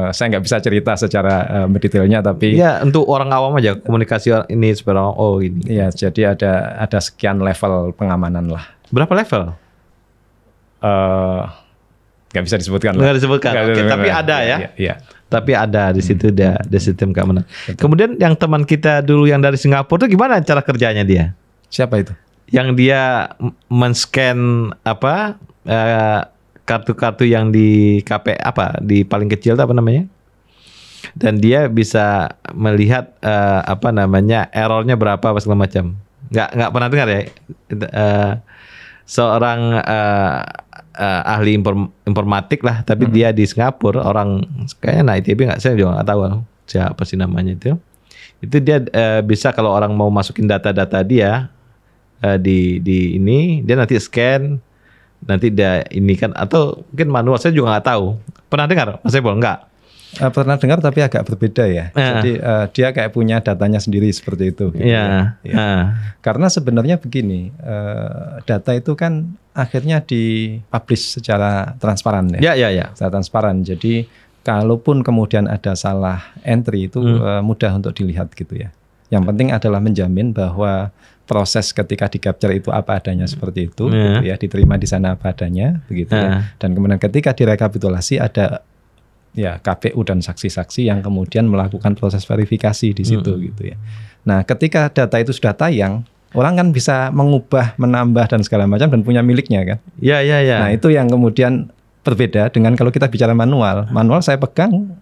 saya nggak bisa cerita secara uh, eh, detailnya tapi ya untuk orang awam aja komunikasi ini sebenarnya oh ini. Iya, jadi ada ada sekian level pengamanan lah. Berapa level? Uh, nggak bisa disebutkan. Nggak disebutkan. Gak, okay, tapi ada ya. Iya. Ya. Tapi ada di hmm. situ hmm. ada, di sistem keamanan. Betul. Kemudian yang teman kita dulu yang dari Singapura itu gimana cara kerjanya dia? Siapa itu? Yang dia men-scan apa? Uh, kartu-kartu yang di KP apa di paling kecil apa namanya? Dan dia bisa melihat uh, apa namanya errornya berapa apa segala macam. Nggak nggak pernah dengar ya. Uh, seorang uh, uh, ahli inform, informatik lah, tapi hmm. dia di Singapura orang kayaknya naik ITB nggak saya juga nggak tahu siapa sih namanya itu. Itu dia uh, bisa kalau orang mau masukin data-data dia uh, di di ini, dia nanti scan nanti dia ini kan atau mungkin manual saya juga nggak tahu. Pernah dengar Mas Ebol nggak Uh, pernah dengar tapi agak berbeda ya. Uh. Jadi uh, dia kayak punya datanya sendiri seperti itu. Gitu yeah. ya. Ya. Uh. Karena sebenarnya begini, uh, data itu kan akhirnya dipublish secara transparan ya. Ya yeah, ya yeah, Yeah. Secara transparan. Jadi kalaupun kemudian ada salah entry itu hmm. uh, mudah untuk dilihat gitu ya. Yang penting adalah menjamin bahwa proses ketika di capture itu apa adanya seperti itu yeah. Hmm. gitu ya diterima di sana apa adanya begitu yeah. ya. Hmm. dan kemudian ketika direkapitulasi ada ya KPU dan saksi-saksi yang kemudian melakukan proses verifikasi di situ mm. gitu ya nah ketika data itu sudah tayang orang kan bisa mengubah menambah dan segala macam dan punya miliknya kan ya yeah, ya ya nah itu yang kemudian berbeda dengan kalau kita bicara manual manual saya pegang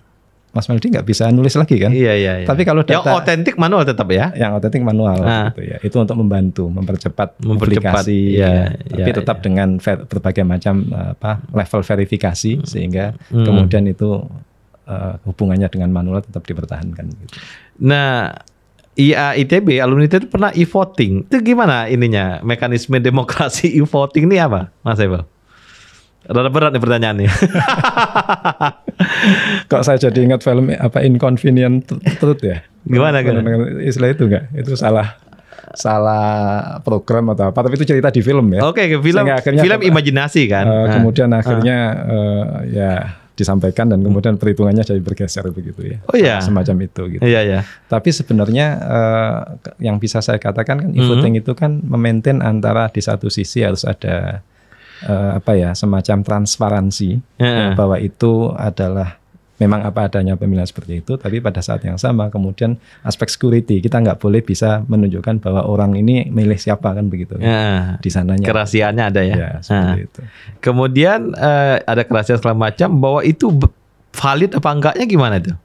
Mas Meldi nggak bisa nulis lagi kan? Iya iya. iya. Tapi kalau data yang otentik manual tetap ya? Yang otentik manual nah. gitu ya. Itu untuk membantu mempercepat, mempercepat publikasi, iya, ya. Iya, tapi iya, tetap iya. dengan ver, berbagai macam eh, apa level verifikasi hmm. sehingga hmm. kemudian itu uh, hubungannya dengan manual tetap dipertahankan. Gitu. Nah. IA ITB alumni itu pernah e-voting. Itu gimana ininya? Mekanisme demokrasi e-voting ini apa, Mas Ebal? Rada berat nih pertanyaannya. kok saya jadi ingat film apa Inconvenient Truth ya? Gimana kan? Istilah itu enggak? Itu salah salah program atau apa tapi itu cerita di film ya. Oke, okay, film akhirnya film imajinasi kan. Uh, kemudian kemudian ah. akhirnya uh, ya disampaikan dan kemudian perhitungannya jadi bergeser begitu ya. Oh iya. Semacam itu gitu. Iya ya. Tapi sebenarnya uh, yang bisa saya katakan kan e mm -hmm. itu kan memaintain antara di satu sisi harus ada uh, apa ya semacam transparansi yeah. bahwa itu adalah memang apa adanya pemilihan seperti itu, tapi pada saat yang sama kemudian aspek security kita nggak boleh bisa menunjukkan bahwa orang ini milih siapa kan begitu. Ya, di sananya kerahasiaannya ada ya. ya nah, itu. Kemudian eh, ada kerahasiaan segala macam bahwa itu valid apa enggaknya gimana tuh?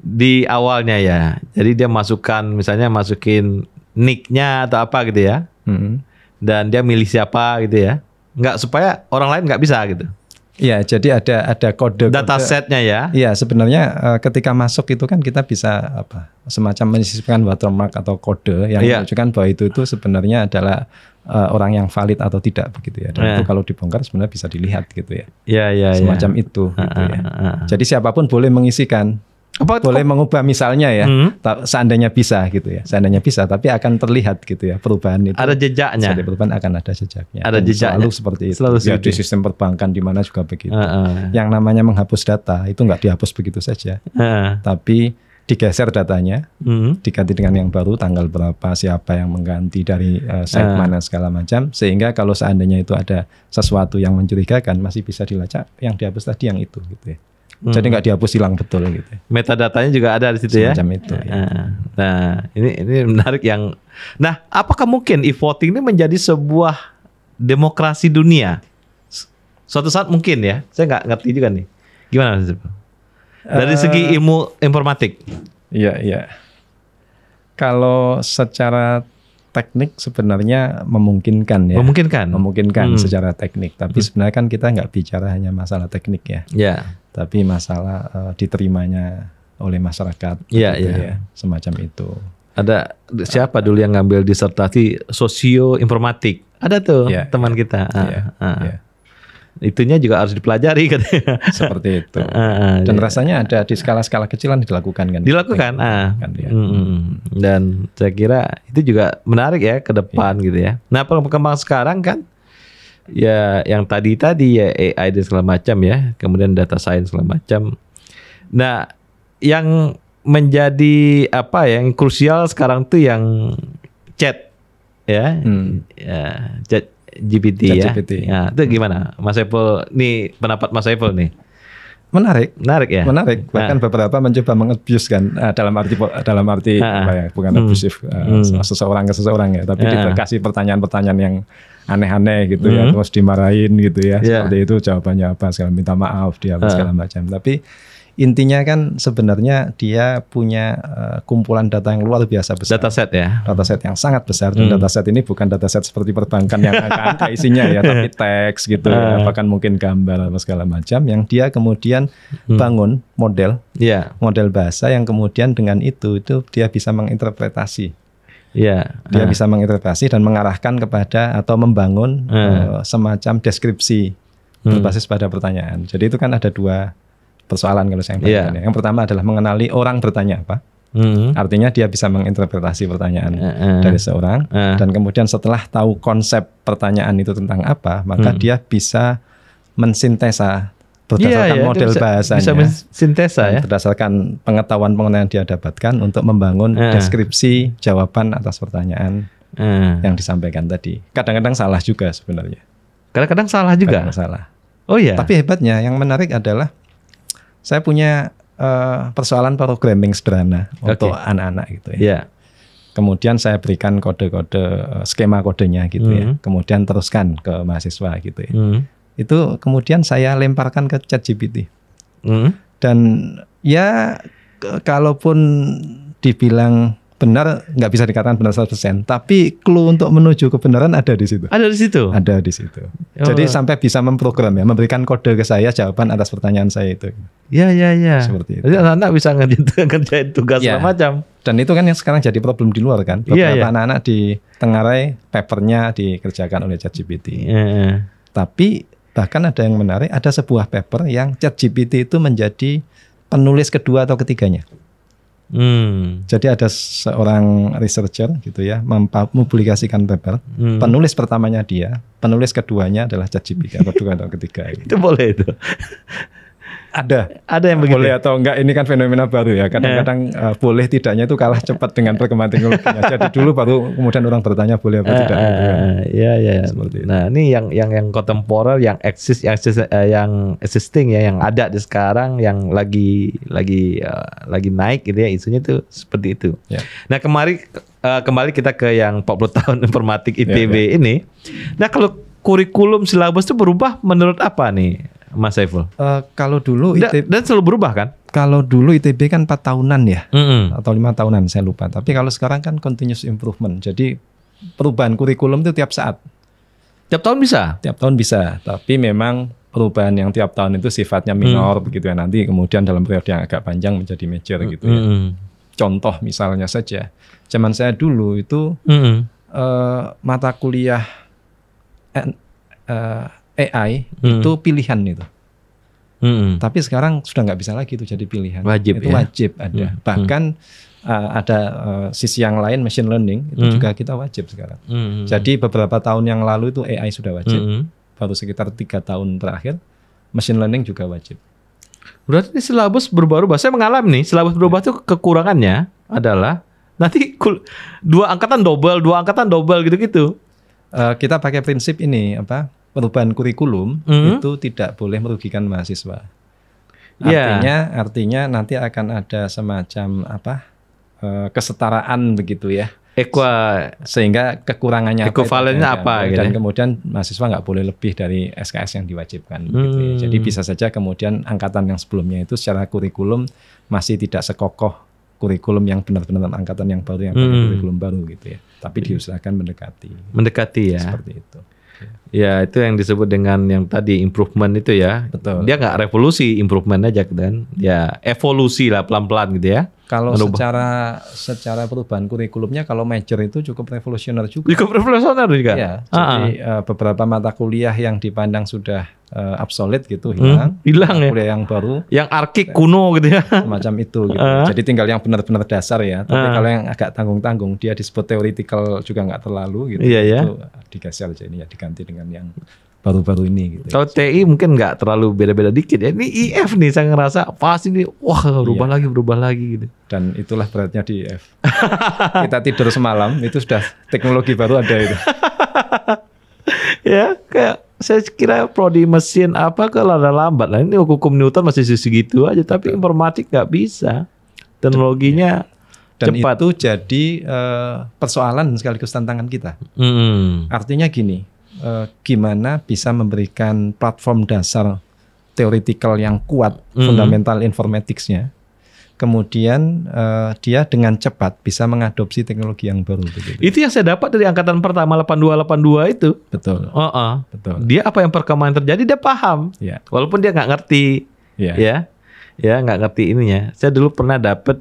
Di awalnya ya. Jadi dia masukkan misalnya masukin nicknya atau apa gitu ya. -hmm. Dan dia milih siapa gitu ya. Nggak supaya orang lain nggak bisa gitu. Ya, jadi ada ada kode, -kode. setnya ya. Iya, sebenarnya uh, ketika masuk itu kan kita bisa apa semacam menyisipkan watermark atau kode yang yeah. menunjukkan bahwa itu itu sebenarnya adalah uh, orang yang valid atau tidak begitu ya. Dan yeah. itu kalau dibongkar sebenarnya bisa dilihat gitu ya. Iya, yeah, iya, semacam yeah. itu gitu ya. Jadi siapapun boleh mengisikan apa, boleh mengubah misalnya ya, hmm. seandainya bisa gitu ya, seandainya bisa, tapi akan terlihat gitu ya perubahan itu. Ada jejaknya. Ada perubahan akan ada jejaknya. Ada jejak jejaknya. Selalu seperti itu. Selalu ya, di sistem perbankan di mana juga begitu. Uh, uh. Yang namanya menghapus data itu nggak dihapus begitu saja, uh. tapi digeser datanya, hmm. diganti dengan yang baru, tanggal berapa, siapa yang mengganti dari uh, eh, site uh. mana segala macam, sehingga kalau seandainya itu ada sesuatu yang mencurigakan masih bisa dilacak, yang dihapus tadi yang itu gitu ya. Hmm. Jadi nggak dihapus hilang betul gitu. Metadatanya juga ada di situ ya? Semacam ya. itu. Ya. Nah, ini ini menarik yang Nah, apakah mungkin e-voting ini menjadi sebuah demokrasi dunia? Suatu saat mungkin ya. Saya nggak ngerti juga nih. Gimana Dari uh, segi eh, ilmu informatik. Iya, iya. Kalau secara teknik sebenarnya memungkinkan ya. Memungkinkan. Memungkinkan hmm. secara teknik, tapi hmm. sebenarnya kan kita nggak bicara hanya masalah teknik ya. Ya. Yeah tapi masalah uh, diterimanya oleh masyarakat. Iya, iya, ya, gitu Ya, semacam itu. Ada siapa dulu yang ngambil disertasi sosio informatik? Ada tuh ya, teman ya, kita. Ya, ah, ya. Itunya juga harus dipelajari katanya. Seperti itu. uh, Dan iya. rasanya ada di skala-skala kecilan dilakukan kan. Dilakukan. Uh, Kan, ya. Mm, mm, mm, dan saya kira itu juga menarik ya ke depan yeah. gitu ya. Nah perkembangan sekarang kan ya yang tadi tadi ya AI dan segala macam ya, kemudian data science segala macam. Nah, yang menjadi apa ya, yang krusial sekarang tuh yang chat ya, hmm. ya chat GPT chat ya. GPT. Nah, itu gimana, Mas Apple? Nih pendapat Mas Apple nih. Menarik, menarik ya, menarik. Nah. Bahkan nah. beberapa mencoba mengabuse kan uh, dalam arti dalam arti nah. apa ya, bukan hmm. abusif uh, eh, hmm. seseorang ke seseorang ya, tapi nah. dikasih pertanyaan-pertanyaan yang aneh-aneh gitu ya, hmm. ya, terus dimarahin gitu ya, yeah. seperti itu jawabannya apa, segala minta maaf dia apa, nah. segala macam. Tapi intinya kan sebenarnya dia punya uh, kumpulan data yang luar biasa besar. data set ya. data set yang sangat besar dan hmm. data set ini bukan data set seperti perbankan yang angka-angka isinya ya, tapi teks gitu, uh. bahkan mungkin gambar atau segala macam yang dia kemudian hmm. bangun model, yeah. model bahasa yang kemudian dengan itu itu dia bisa menginterpretasi Yeah. Dia uh. bisa menginterpretasi dan mengarahkan kepada atau membangun uh. Uh, semacam deskripsi hmm. berbasis pada pertanyaan. Jadi itu kan ada dua persoalan kalau saya yeah. Iya. Yang pertama adalah mengenali orang bertanya apa. Mm hmm. Artinya dia bisa menginterpretasi pertanyaan uh, uh, dari seorang uh. dan kemudian setelah tahu konsep pertanyaan itu tentang apa, maka hmm. dia bisa mensintesa berdasarkan yeah, yeah, model bisa, bahasanya. Bisa mensintesa ya. Berdasarkan pengetahuan pengetahuan yang dia dapatkan untuk membangun uh. deskripsi jawaban atas pertanyaan uh. yang disampaikan tadi. Kadang-kadang salah juga sebenarnya. Kadang-kadang salah juga. Kadang salah. Oh iya. Tapi hebatnya yang menarik adalah saya punya uh, persoalan programming sederhana okay. untuk anak-anak gitu ya. Yeah. Kemudian saya berikan kode-kode eh, skema kodenya gitu mm ya. Hmm. Kemudian teruskan ke mahasiswa gitu ya. Mm Itu kemudian saya lemparkan ke ChatGPT. Mm Dan ya kalaupun dibilang benar nggak bisa dikatakan benar 100%, tapi clue untuk menuju kebenaran ada di situ. Ada di situ. Ada di situ. Oh. Jadi sampai bisa memprogram ya, memberikan kode ke saya jawaban atas pertanyaan saya itu. Ya ya ya. Seperti itu. Jadi anak-anak bisa ngerjain, tugas ya. macam. Dan itu kan yang sekarang jadi problem di luar kan. Iya, Beberapa ya, ya. anak-anak di Tengarai papernya dikerjakan oleh ChatGPT. Ya, ya. Tapi bahkan ada yang menarik, ada sebuah paper yang ChatGPT itu menjadi penulis kedua atau ketiganya. Hmm. Jadi ada seorang researcher gitu ya mempublikasikan paper. Hmm. Penulis pertamanya dia, penulis keduanya adalah ChatGPT atau kedua atau ketiga. itu boleh itu ada ada yang begitu boleh atau enggak ini kan fenomena baru ya kadang-kadang yeah. Ya. uh, boleh tidaknya itu kalah cepat dengan perkembangan teknologinya jadi dulu baru kemudian orang bertanya boleh apa uh, tidak uh, gitu kan. ya ya nah ini yang yang yang kontemporer yang eksis yang eksis, uh, yang existing ya yang ada di sekarang yang lagi lagi uh, lagi naik gitu ya isunya itu seperti itu yeah. nah kemarin uh, eh, kembali kita ke yang 40 tahun informatik ITB yeah, yeah. ini nah kalau kurikulum silabus itu berubah menurut apa nih Mas Saiful? Uh, kalau dulu da, ITB, dan selalu berubah kan? Kalau dulu ITB kan 4 tahunan ya mm -hmm. atau lima tahunan saya lupa. Tapi kalau sekarang kan continuous improvement. Jadi perubahan kurikulum itu tiap saat. Tiap tahun bisa? Tiap tahun bisa. Tapi memang perubahan yang tiap tahun itu sifatnya mm. minor mm. begitu ya. Nanti kemudian dalam periode yang agak panjang menjadi major gitu ya. Mm -hmm. Contoh misalnya saja, zaman saya dulu itu mm -hmm. uh, mata kuliah eh, AI hmm. itu pilihan itu. Hmm. Tapi sekarang sudah nggak bisa lagi itu jadi pilihan. Wajib itu ya? wajib ada. Hmm. Bahkan Uh, ada uh, sisi yang lain machine learning itu hmm. juga kita wajib sekarang. Hmm. hmm, hmm. Jadi beberapa tahun yang lalu itu AI sudah wajib. Hmm, hmm. Baru sekitar tiga tahun terakhir machine learning juga wajib. Berarti ini silabus berubah-ubah. Saya mengalami nih silabus berubah itu ya. kekurangannya adalah nanti dua angkatan double, dua angkatan double gitu-gitu. Uh, kita pakai prinsip ini apa? perubahan kurikulum hmm. itu tidak boleh merugikan mahasiswa. Iya. Artinya yeah. artinya nanti akan ada semacam apa? E, kesetaraan begitu ya. Equa sehingga kekurangannya ekuvalennya apa, itu, ya kan? apa gitu dan gitu. kemudian mahasiswa nggak boleh lebih dari SKS yang diwajibkan hmm. gitu ya. jadi hmm. bisa saja kemudian angkatan yang sebelumnya itu secara kurikulum masih tidak sekokoh kurikulum yang benar-benar angkatan yang baru yang hmm. kurikulum baru gitu ya tapi diusahakan mendekati mendekati ya seperti itu ya. Ya itu yang disebut dengan yang tadi improvement itu ya. Betul. Dia nggak revolusi improvement aja kan. Ya evolusi lah pelan-pelan gitu ya. Kalau Menubah. secara secara perubahan kurikulumnya kalau major itu cukup revolusioner juga. Cukup revolusioner juga. Ya, uh ah, -huh. Jadi uh, beberapa mata kuliah yang dipandang sudah uh, obsolete gitu hilang. Hmm, hilang ya. Kuliah yang baru. Yang arkik kuno gitu ya. Macam itu gitu. Uh. Jadi tinggal yang benar-benar dasar ya. Tapi uh. kalau yang agak tanggung-tanggung dia disebut theoretical juga nggak terlalu gitu. Iya, ya. Yeah. Itu aja ini ya diganti dengan dengan yang baru-baru ini gitu. Kalau TI mungkin nggak terlalu beda-beda dikit ya. Ini IF nih saya ngerasa pasti ini wah berubah iya. lagi berubah lagi gitu. Dan itulah beratnya di IF. Kita tidur semalam itu sudah teknologi baru ada itu. ya kayak saya kira prodi mesin apa kalau ada lambat lah ini hukum Newton masih segitu aja tapi Betul. informatik nggak bisa iya. teknologinya dan cepat. itu jadi uh, persoalan sekaligus tantangan kita. Hmm. Artinya gini, uh, gimana bisa memberikan platform dasar teoretikal yang kuat, mm-hmm. fundamental informaticsnya. Kemudian uh, dia dengan cepat bisa mengadopsi teknologi yang baru. Begitu. Itu yang saya dapat dari angkatan pertama 8282 itu. Betul. Uh -uh. Betul. Dia apa yang perkembangan terjadi dia paham. Yeah. Walaupun dia nggak ngerti. Yeah. Ya. Ya iya, nggak ngerti ininya. Saya dulu pernah dapat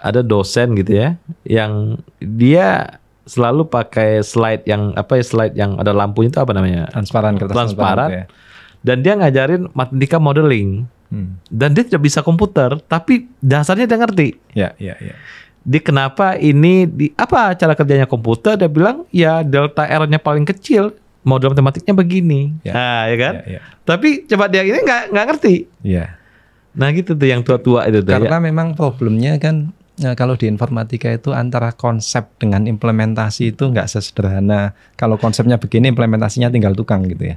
ada dosen gitu ya yang dia selalu pakai slide yang apa ya slide yang ada lampunya itu apa namanya? Transparan kertas transparan. transparan ya. Dan dia ngajarin matematika modeling. Hmm. Dan dia tidak bisa komputer, tapi dasarnya dia ngerti. Ya, ya, ya. Di kenapa ini di apa cara kerjanya komputer? Dia bilang ya delta R-nya paling kecil, model matematiknya begini. Ya, nah, ya kan? Ya, ya. Tapi coba dia ini nggak nggak ngerti. Ya. Nah gitu tuh yang tua-tua itu tuh. Ya. Karena ya. memang problemnya kan Nah, kalau di informatika itu antara konsep dengan implementasi itu nggak sesederhana. Kalau konsepnya begini, implementasinya tinggal tukang gitu ya.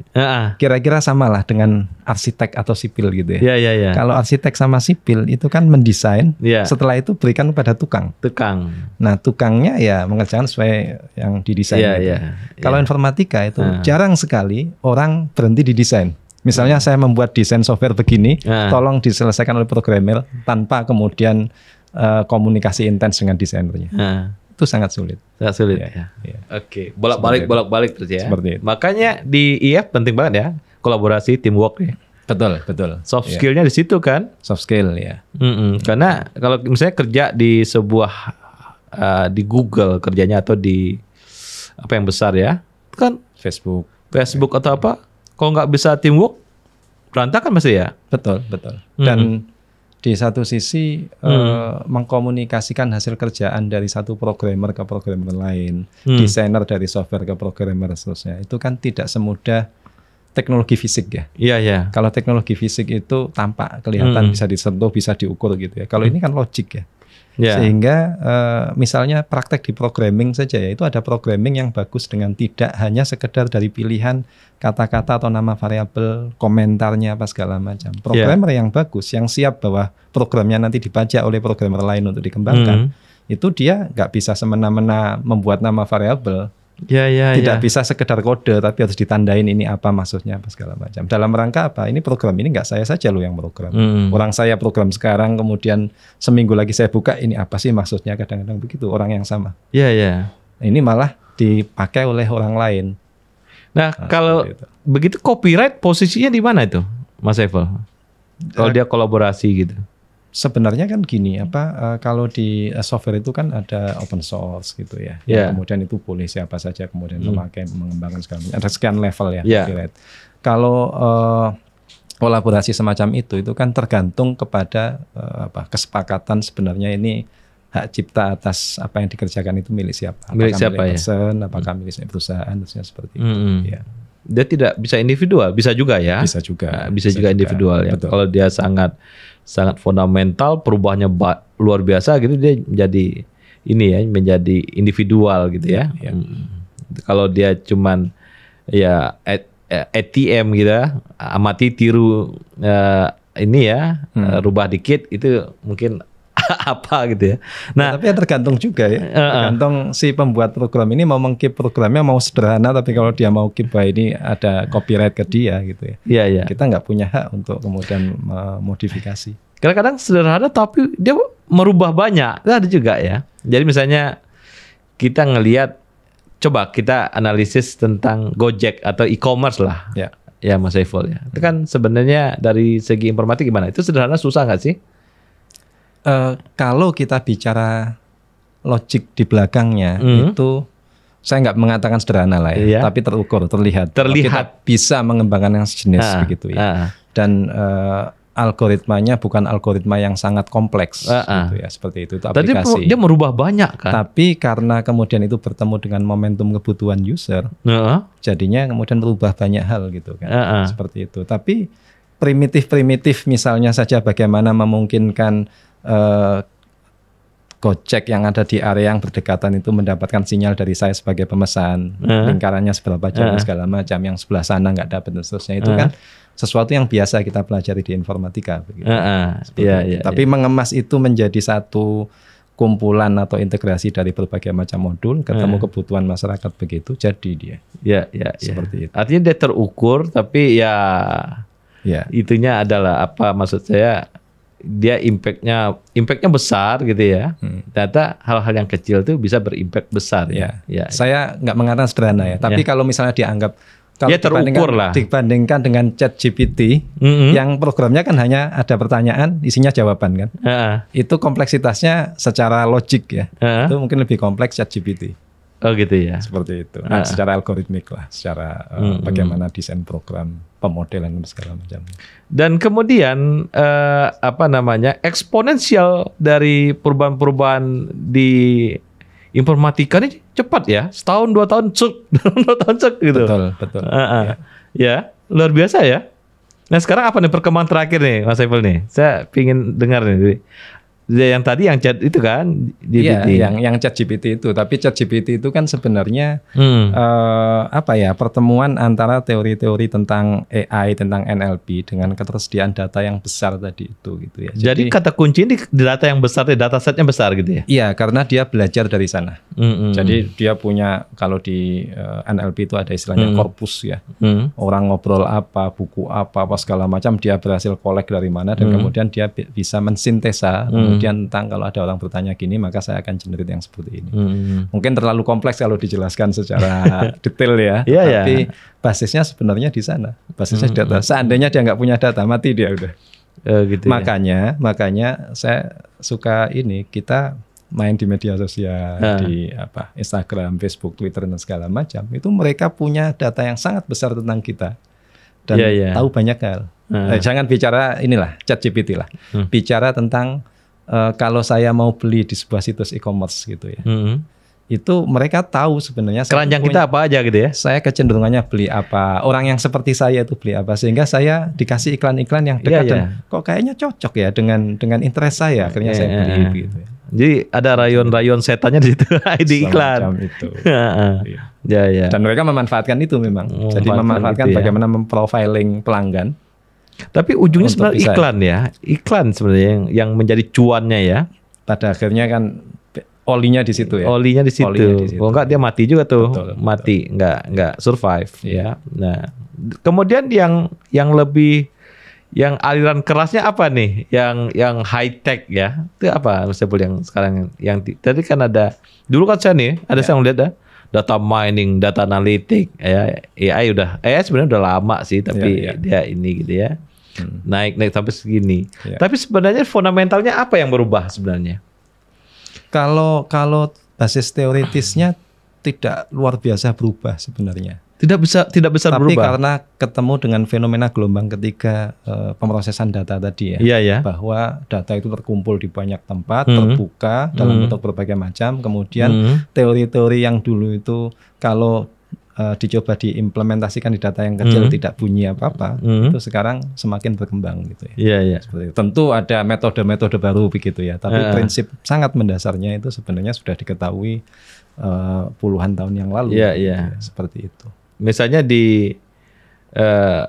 Kira-kira samalah dengan arsitek atau sipil gitu ya. Yeah, yeah, yeah. Kalau arsitek sama sipil itu kan mendesain, yeah. setelah itu berikan kepada tukang. Tukang. Nah, tukangnya ya mengerjakan sesuai yang didesain. Yeah, gitu. yeah, kalau ya. informatika itu uh. jarang sekali orang berhenti di desain. Misalnya saya membuat desain software begini, uh. tolong diselesaikan oleh programmer tanpa kemudian uh, komunikasi intens dengan desainernya. Hmm. Itu sangat sulit. Sangat sulit iya, ya. ya. Oke, okay. bolak-balik bolak-balik terus ya. Seperti itu. Makanya di IF penting banget ya kolaborasi, teamwork ya. Betul, betul. Soft iya. skillnya di situ kan? Soft skill ya. Mm Karena kalau misalnya kerja di sebuah uh, di Google kerjanya atau di apa yang besar ya, kan Facebook, Facebook atau apa? Kalau nggak bisa teamwork, berantakan masih ya. Betul, betul. Dan mm -hmm di satu sisi hmm. uh, mengkomunikasikan hasil kerjaan dari satu programmer ke programmer lain, hmm. desainer dari software ke programmer seterusnya. Itu kan tidak semudah teknologi fisik ya. Iya, ya. iya. Kalau teknologi fisik itu tampak, kelihatan hmm. bisa disentuh, bisa diukur gitu ya. Kalau hmm. ini kan logik ya. Yeah. Sehingga uh, misalnya praktek di programming saja ya, itu ada programming yang bagus dengan tidak hanya sekedar dari pilihan kata-kata atau nama variabel, komentarnya apa segala macam. Ya. Programmer yeah. yang bagus, yang siap bahwa programnya nanti dibaca oleh programmer lain untuk dikembangkan, mm itu dia nggak bisa semena-mena membuat nama variabel Ya, ya, Tidak ya. bisa sekedar kode, tapi harus ditandain ini apa maksudnya apa segala macam. Dalam rangka apa? Ini program ini nggak saya saja loh yang program. Hmm. Orang saya program sekarang, kemudian seminggu lagi saya buka ini apa sih maksudnya? Kadang-kadang begitu orang yang sama. Ya, ya. Ini malah dipakai oleh orang lain. Nah, nah kalau begitu copyright posisinya di mana itu, Mas Evel? Kalau eh, dia kolaborasi gitu sebenarnya kan gini hmm. apa uh, kalau di eh, software itu kan ada open source gitu ya. Yeah. Ya. kemudian itu boleh siapa saja kemudian hmm. memakai mengembangkan segala macam. Ada sekian level ya. Yeah. Kalau uh, kolaborasi semacam itu itu kan tergantung kepada uh, apa kesepakatan sebenarnya ini hak cipta atas apa yang dikerjakan itu milik siapa? Milik apakah siapa milik ya? person, apakah hmm. milik perusahaan, seperti hmm. itu. Ya dia tidak bisa individual, bisa juga ya. Bisa juga. Nah, bisa, bisa juga, juga individual ya. Betul. Kalau dia sangat sangat fundamental, perubahannya luar biasa gitu dia menjadi ini ya, menjadi individual gitu ya. ya. Hmm. Kalau dia cuman ya ATM eh, gitu, ya, amati tiru uh, ini ya, hmm. Eh, rubah dikit itu mungkin apa gitu ya. Nah, ya, tapi ya tergantung juga ya. Uh -uh. Tergantung si pembuat program ini mau mengkip programnya mau sederhana tapi kalau dia mau keep by ini ada copyright ke dia gitu ya. Iya, iya. Kita nggak punya hak untuk kemudian memodifikasi. Kadang-kadang sederhana tapi dia merubah banyak. Itu ada juga ya. Jadi misalnya kita ngelihat coba kita analisis tentang Gojek atau e-commerce lah. Ya. Ya Mas Eiffel, ya. Itu kan sebenarnya dari segi informatik gimana? Itu sederhana susah nggak sih? uh, kalau kita bicara logik di belakangnya mm. itu saya nggak mengatakan sederhana lah ya, yeah. tapi terukur, terlihat, terlihat kita bisa mengembangkan yang sejenis ah, begitu ya. Ah. Dan uh, algoritmanya bukan algoritma yang sangat kompleks uh, gitu ya seperti itu, itu aplikasi. Tadi dia merubah banyak kan. Tapi karena kemudian itu bertemu dengan momentum kebutuhan user, jadinya kemudian merubah banyak hal gitu kan. Ah, seperti itu. Tapi primitif-primitif misalnya saja bagaimana memungkinkan uh, Gojek yang ada di area yang berdekatan itu mendapatkan sinyal dari saya sebagai pemesan uh. lingkarannya seberapa jauh uh. segala macam yang sebelah sana nggak dapat dan seterusnya itu uh. kan sesuatu yang biasa kita pelajari di informatika begitu. Uh, uh. Yeah, yeah, Tapi yeah. mengemas itu menjadi satu kumpulan atau integrasi dari berbagai macam modul ketemu uh. kebutuhan masyarakat begitu jadi dia. Ya Iya. seperti itu. Artinya dia terukur tapi ya ya itunya adalah apa maksud saya dia impactnya impactnya besar gitu ya. Hmm. Ternyata hal-hal yang kecil tuh bisa berimpact besar ya. ya. ya. Saya nggak mengatakan sederhana ya, tapi ya. kalau misalnya dianggap kalau ya, terukur lah dibandingkan dengan Chat GPT mm-hmm. yang programnya kan hanya ada pertanyaan isinya jawaban kan uh -huh. itu kompleksitasnya secara logik ya uh -huh. itu mungkin lebih kompleks Chat GPT Oh gitu ya. Seperti itu. Nah, uh. secara algoritmik lah, secara uh, bagaimana desain program, pemodelan dan segala macam. Dan kemudian uh, apa namanya eksponensial dari perubahan-perubahan di informatika ini cepat ya, setahun dua tahun cuk, dua tahun cuk gitu. Betul betul. Uh, uh. Ya. ya luar biasa ya. Nah sekarang apa nih perkembangan terakhir nih Mas Saiful nih? Saya ingin dengar nih yang tadi yang chat itu kan iya, GPT. yang yang chat GPT itu. Tapi chat GPT itu kan sebenarnya hmm. uh, apa ya pertemuan antara teori-teori tentang AI tentang NLP dengan ketersediaan data yang besar tadi itu gitu ya. Jadi, Jadi kata kunci ini data yang besar, eh, data setnya besar gitu ya? Iya, karena dia belajar dari sana. Hmm, hmm Jadi hmm. dia punya kalau di uh, eh, NLP itu ada istilahnya hmm. korpus ya. Hmm. Orang ngobrol apa, buku apa, apa segala macam dia berhasil kolek dari mana dan hmm. kemudian dia bisa mensintesa. Hmm kemudian tentang kalau ada orang bertanya gini maka saya akan generate yang seperti ini. Hmm. Mungkin terlalu kompleks kalau dijelaskan secara detail ya. Yeah, iya. tapi yeah. basisnya sebenarnya di sana. Basisnya hmm. data. Hmm. Seandainya dia nggak punya data mati dia udah. uh, gitu ya. makanya ya. makanya saya suka ini kita main di media sosial ha. di apa Instagram, Facebook, Twitter dan segala macam itu mereka punya data yang sangat besar tentang kita dan yeah, yeah. tahu banyak hal. Eh, jangan bicara inilah ChatGPT lah, hmm. bicara tentang uh, kalau saya mau beli di sebuah situs e-commerce gitu ya. Hmm. Itu mereka tahu sebenarnya keranjang kita apa aja gitu ya. Saya kecenderungannya beli apa, orang yang seperti saya itu beli apa sehingga saya dikasih iklan-iklan yang dekat yeah, yeah. dan iya. kok kayaknya cocok ya dengan dengan interest saya, akhirnya yeah, saya iya, beli yeah. gitu ya. Jadi ada rayon-rayon setannya di situ di iklan. itu. ya, ya. Dan mereka memanfaatkan itu memang. Memanfaatkan Jadi memanfaatkan itu, ya. bagaimana memprofiling pelanggan tapi ujungnya sebenarnya bisa. iklan ya, iklan sebenarnya yang, yang menjadi cuannya ya. Pada akhirnya kan olinya di situ ya. Olinya di situ. Kalau oh, enggak dia mati juga tuh, betul, mati, betul. enggak enggak survive yeah. ya. Nah, kemudian yang yang lebih yang aliran kerasnya apa nih? Yang yang high tech ya. Itu apa Sebel yang sekarang yang tadi kan ada dulu kan saya nih, ada yeah. saya melihat dah ya, data mining, data analitik ya AI udah AI sebenarnya udah lama sih tapi ya, ya. dia ini gitu ya hmm. naik naik sampai segini. Ya. Tapi sebenarnya fundamentalnya apa yang berubah sebenarnya? Kalau kalau basis teoritisnya tidak luar biasa berubah sebenarnya. Tidak bisa tidak besar Tapi berubah. Tapi karena ketemu dengan fenomena gelombang ketiga e, pemrosesan data tadi ya, ya, ya, bahwa data itu terkumpul di banyak tempat, hmm. terbuka dalam hmm. bentuk berbagai macam. Kemudian hmm. teori-teori hmm. yang dulu itu kalau uh, dicoba diimplementasikan di data yang kecil mm. tidak bunyi apa-apa, mm. itu sekarang semakin berkembang gitu ya. Yeah, iya, iya. yeah. itu. Tentu ada metode-metode baru begitu ya, tapi uh. prinsip sangat mendasarnya itu sebenarnya sudah diketahui uh, puluhan tahun yang lalu. Yeah, gitu iya. Ya, seperti itu. Misalnya di uh,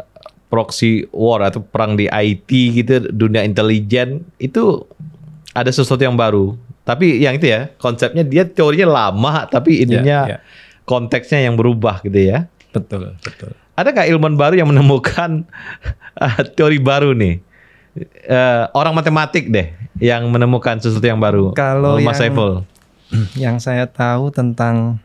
proxy war atau perang di IT gitu, dunia intelijen itu ada sesuatu yang baru. Tapi yang itu ya, konsepnya dia teorinya lama tapi ininya yeah, yeah konteksnya yang berubah gitu ya. Betul, betul. Ada nggak ilmuwan baru yang menemukan uh, teori baru nih? Uh, orang matematik deh yang menemukan sesuatu yang baru. Kalau Mas yang, Saiful. yang saya tahu tentang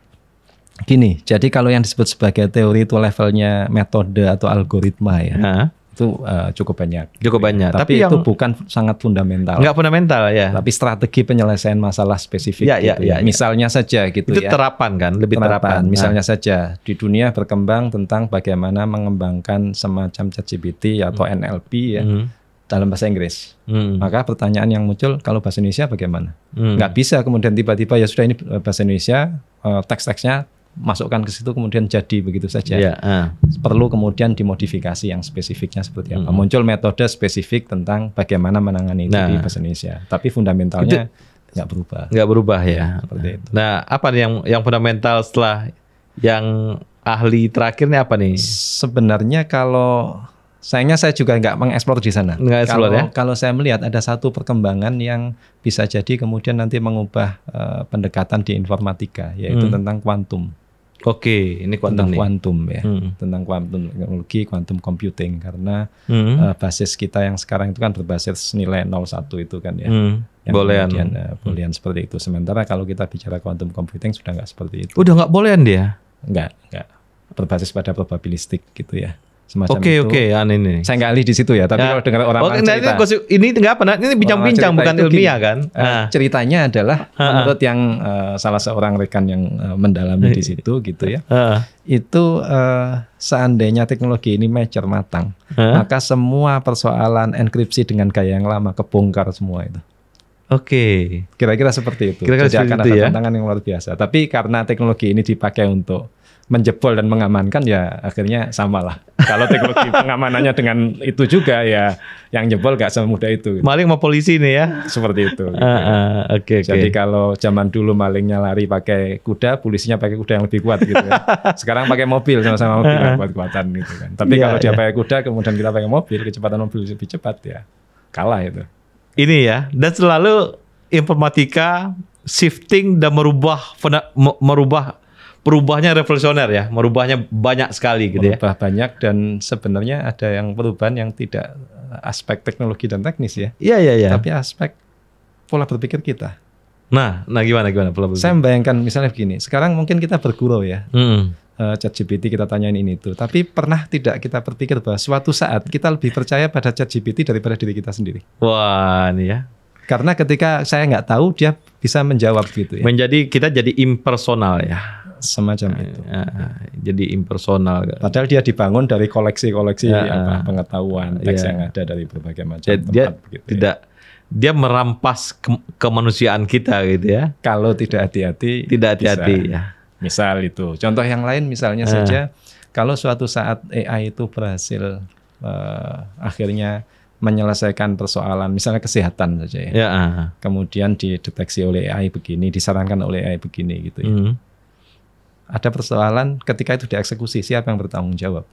gini, jadi kalau yang disebut sebagai teori itu levelnya metode atau algoritma ya. -huh itu uh, cukup banyak. Cukup banyak. Tapi, tapi itu bukan sangat fundamental. Enggak fundamental ya. Tapi strategi penyelesaian masalah spesifik ya, ya gitu. Ya. ya, ya, Misalnya saja gitu itu ya. Itu terapan kan, lebih terapan. terapan. Nah, misalnya nah. saja di dunia berkembang tentang bagaimana mengembangkan semacam ChatGPT atau hmm. NLP ya. Hmm dalam bahasa Inggris. Hmm. Maka pertanyaan yang muncul kalau bahasa Indonesia bagaimana? Hmm. Nggak bisa kemudian tiba-tiba ya sudah ini eh, bahasa Indonesia uh, teks-teksnya masukkan ke situ kemudian jadi begitu saja. Ya, uh. Perlu kemudian dimodifikasi yang spesifiknya seperti apa. Hmm. Muncul metode spesifik tentang bagaimana menangani itu nah, di bahasa Indonesia. Tapi fundamentalnya nggak berubah. Nggak berubah ya. Seperti itu. Nah, apa yang yang fundamental setelah yang ahli terakhirnya apa nih? Sebenarnya kalau sayangnya saya juga nggak mengeksplor di sana. Nggak kalau, ya? Kalau saya melihat ada satu perkembangan yang bisa jadi kemudian nanti mengubah uh, pendekatan di informatika, yaitu hmm. tentang kuantum. Oke, ini kuantum tentang kuantum ya, hmm. tentang kuantum teknologi, kuantum computing karena hmm. uh, basis kita yang sekarang itu kan berbasis nilai 01 itu kan ya. Hmm. Yang bolean. Kemudian, uh, hmm. seperti itu. Sementara kalau kita bicara kuantum computing sudah nggak seperti itu. Udah nggak bolean dia? Nggak, nggak. Berbasis pada probabilistik gitu ya semacam okay, itu. Oke okay, anu oke, ini. Saya nggak lihat di situ ya, tapi ya. kalau dengar orang oh, cerita. Ini, ini apa? Nah, ini oh, bincang-bincang bukan ilmiah gini, kan? Uh, ceritanya adalah uh, uh. menurut yang uh, salah seorang rekan yang uh, mendalami di situ gitu ya. Uh. Itu uh, seandainya teknologi ini mature matang, uh. maka semua persoalan enkripsi dengan gaya yang lama kebongkar semua itu. Oke. Okay. Kira-kira seperti itu. Kira -kira Jadi seperti akan ada ya? tantangan yang luar biasa. Tapi karena teknologi ini dipakai untuk menjebol dan mengamankan ya akhirnya samalah. Kalau teknologi pengamanannya dengan itu juga ya yang jebol gak semudah itu. Gitu. Maling mau polisi nih ya. Seperti itu. Gitu. Uh, uh, okay, Jadi okay. kalau zaman dulu malingnya lari pakai kuda, polisinya pakai kuda yang lebih kuat gitu. Ya. Sekarang pakai mobil sama-sama mobil uh, ah, ah. kuat-kuatan gitu kan. Tapi yeah, kalau dia yeah. pakai kuda kemudian kita pakai mobil, kecepatan mobil lebih cepat ya kalah itu. Ini ya dan selalu informatika shifting dan merubah merubah Perubahnya revolusioner ya, merubahnya banyak sekali gitu ya. Merubah ya. banyak dan sebenarnya ada yang perubahan yang tidak eh, aspek teknologi dan teknis ya. Iya iya iya. Tapi aspek pola berpikir kita. Nah, nah gimana gimana pola berpikir? Saya membayangkan misalnya begini, sekarang mungkin kita bergurau ya. Hmm. Chat eh, ChatGPT kita tanyain ini itu, tapi pernah tidak kita berpikir bahwa suatu saat kita lebih percaya pada Chat GPT daripada diri kita sendiri? Wah, ini ya karena ketika saya nggak tahu dia bisa menjawab gitu ya. Menjadi kita jadi impersonal ya semacam ah, itu. Ah, ah. Jadi impersonal. Padahal dia dibangun dari koleksi-koleksi apa, pengetahuan iya. teks yang ada dari berbagai macam eh, dia, tempat. Dia gitu ya. tidak ya. dia merampas ke, kemanusiaan kita gitu ya. Kalau tidak hati-hati. Tidak hati-hati ya. Misal itu. Contoh yang lain misalnya saja kalau suatu saat AI itu berhasil uh, akhirnya menyelesaikan persoalan misalnya kesehatan saja ya. ya uh. Kemudian dideteksi oleh AI begini, disarankan oleh AI begini gitu ya. -huh. Hmm ada persoalan ketika itu dieksekusi siapa yang bertanggung jawab?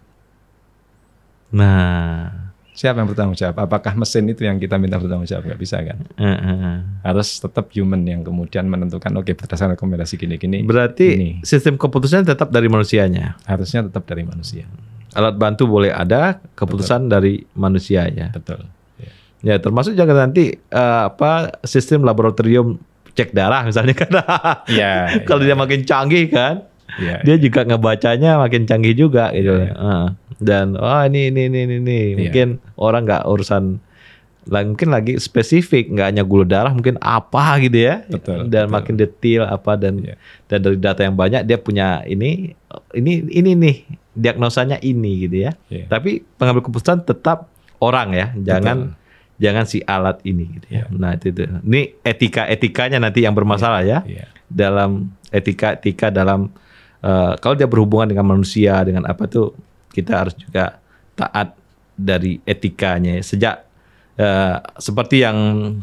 Nah, siapa yang bertanggung jawab? Apakah mesin itu yang kita minta bertanggung jawab? Gak bisa kan? Uh, uh. Harus tetap human yang kemudian menentukan oke okay, berdasarkan rekomendasi gini-gini. Berarti ini. sistem keputusan tetap dari manusianya. Harusnya tetap dari manusia. Alat bantu boleh ada, keputusan Betul. dari manusianya. Betul. Ya, ya termasuk jangan nanti uh, apa sistem laboratorium cek darah misalnya kan. ya, kalau ya. dia iya. makin canggih kan yeah, iya. dia yeah. juga ngebacanya makin canggih juga gitu yeah, iya, iya. yeah. dan oh ini ini ini ini mungkin orang nggak urusan lah mungkin lagi spesifik nggak hanya gula darah mungkin apa gitu ya betul, dan betul. makin detail apa dan yeah. dan dari data yang banyak dia punya ini ini ini nih diagnosanya ini gitu ya yeah. tapi pengambil keputusan tetap orang ya jangan betul. jangan si alat ini gitu ya yeah. nah itu, itu ini etika etikanya nanti yang bermasalah yeah. ya yeah. dalam etika etika dalam Eh, kalau dia berhubungan dengan manusia dengan apa tuh kita harus juga taat dari etikanya sejak uh, seperti yang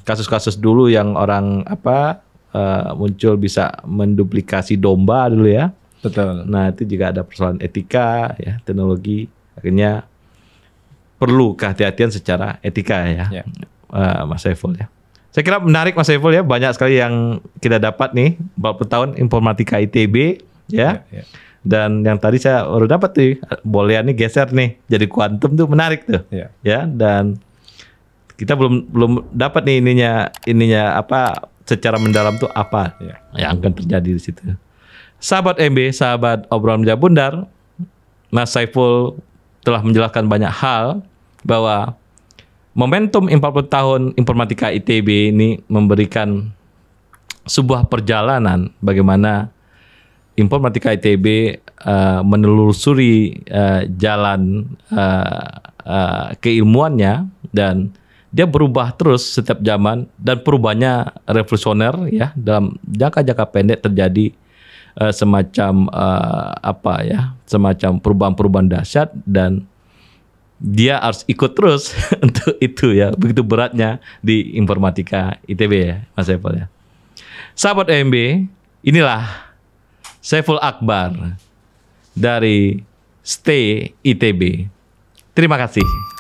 kasus-kasus dulu yang orang apa uh, muncul bisa menduplikasi domba dulu ya betul nah itu juga ada persoalan etika ya teknologi akhirnya perlu kehati-hatian secara etika ya, ya. Uh, Mas Saiful ya saya kira menarik Mas Saiful ya banyak sekali yang kita dapat nih 40 tahun informatika ITB ya. Yeah, yeah. Dan yang tadi saya baru dapat tuh, nih, geser nih, jadi kuantum tuh menarik tuh, ya. Yeah, Dan kita belum belum dapat nih ininya ininya apa secara mendalam tuh apa ya. yang akan terjadi di situ. Sahabat MB, sahabat obrolan Jabundar, Mas Saiful telah menjelaskan banyak hal bahwa momentum 40 tahun informatika ITB ini memberikan sebuah perjalanan bagaimana Informatika ITB uh, eh, menelusuri uh, jalan uh, uh, keilmuannya dan dia berubah terus setiap zaman dan perubahannya revolusioner ya dalam jangka-jangka pendek terjadi uh, semacam uh, apa ya semacam perubahan-perubahan dahsyat dan dia harus ikut terus untuk itu ya begitu beratnya di informatika ITB ya Mas Apple ya. Sahabat EMB, inilah Saiful Akbar dari Stay ITB. Terima kasih.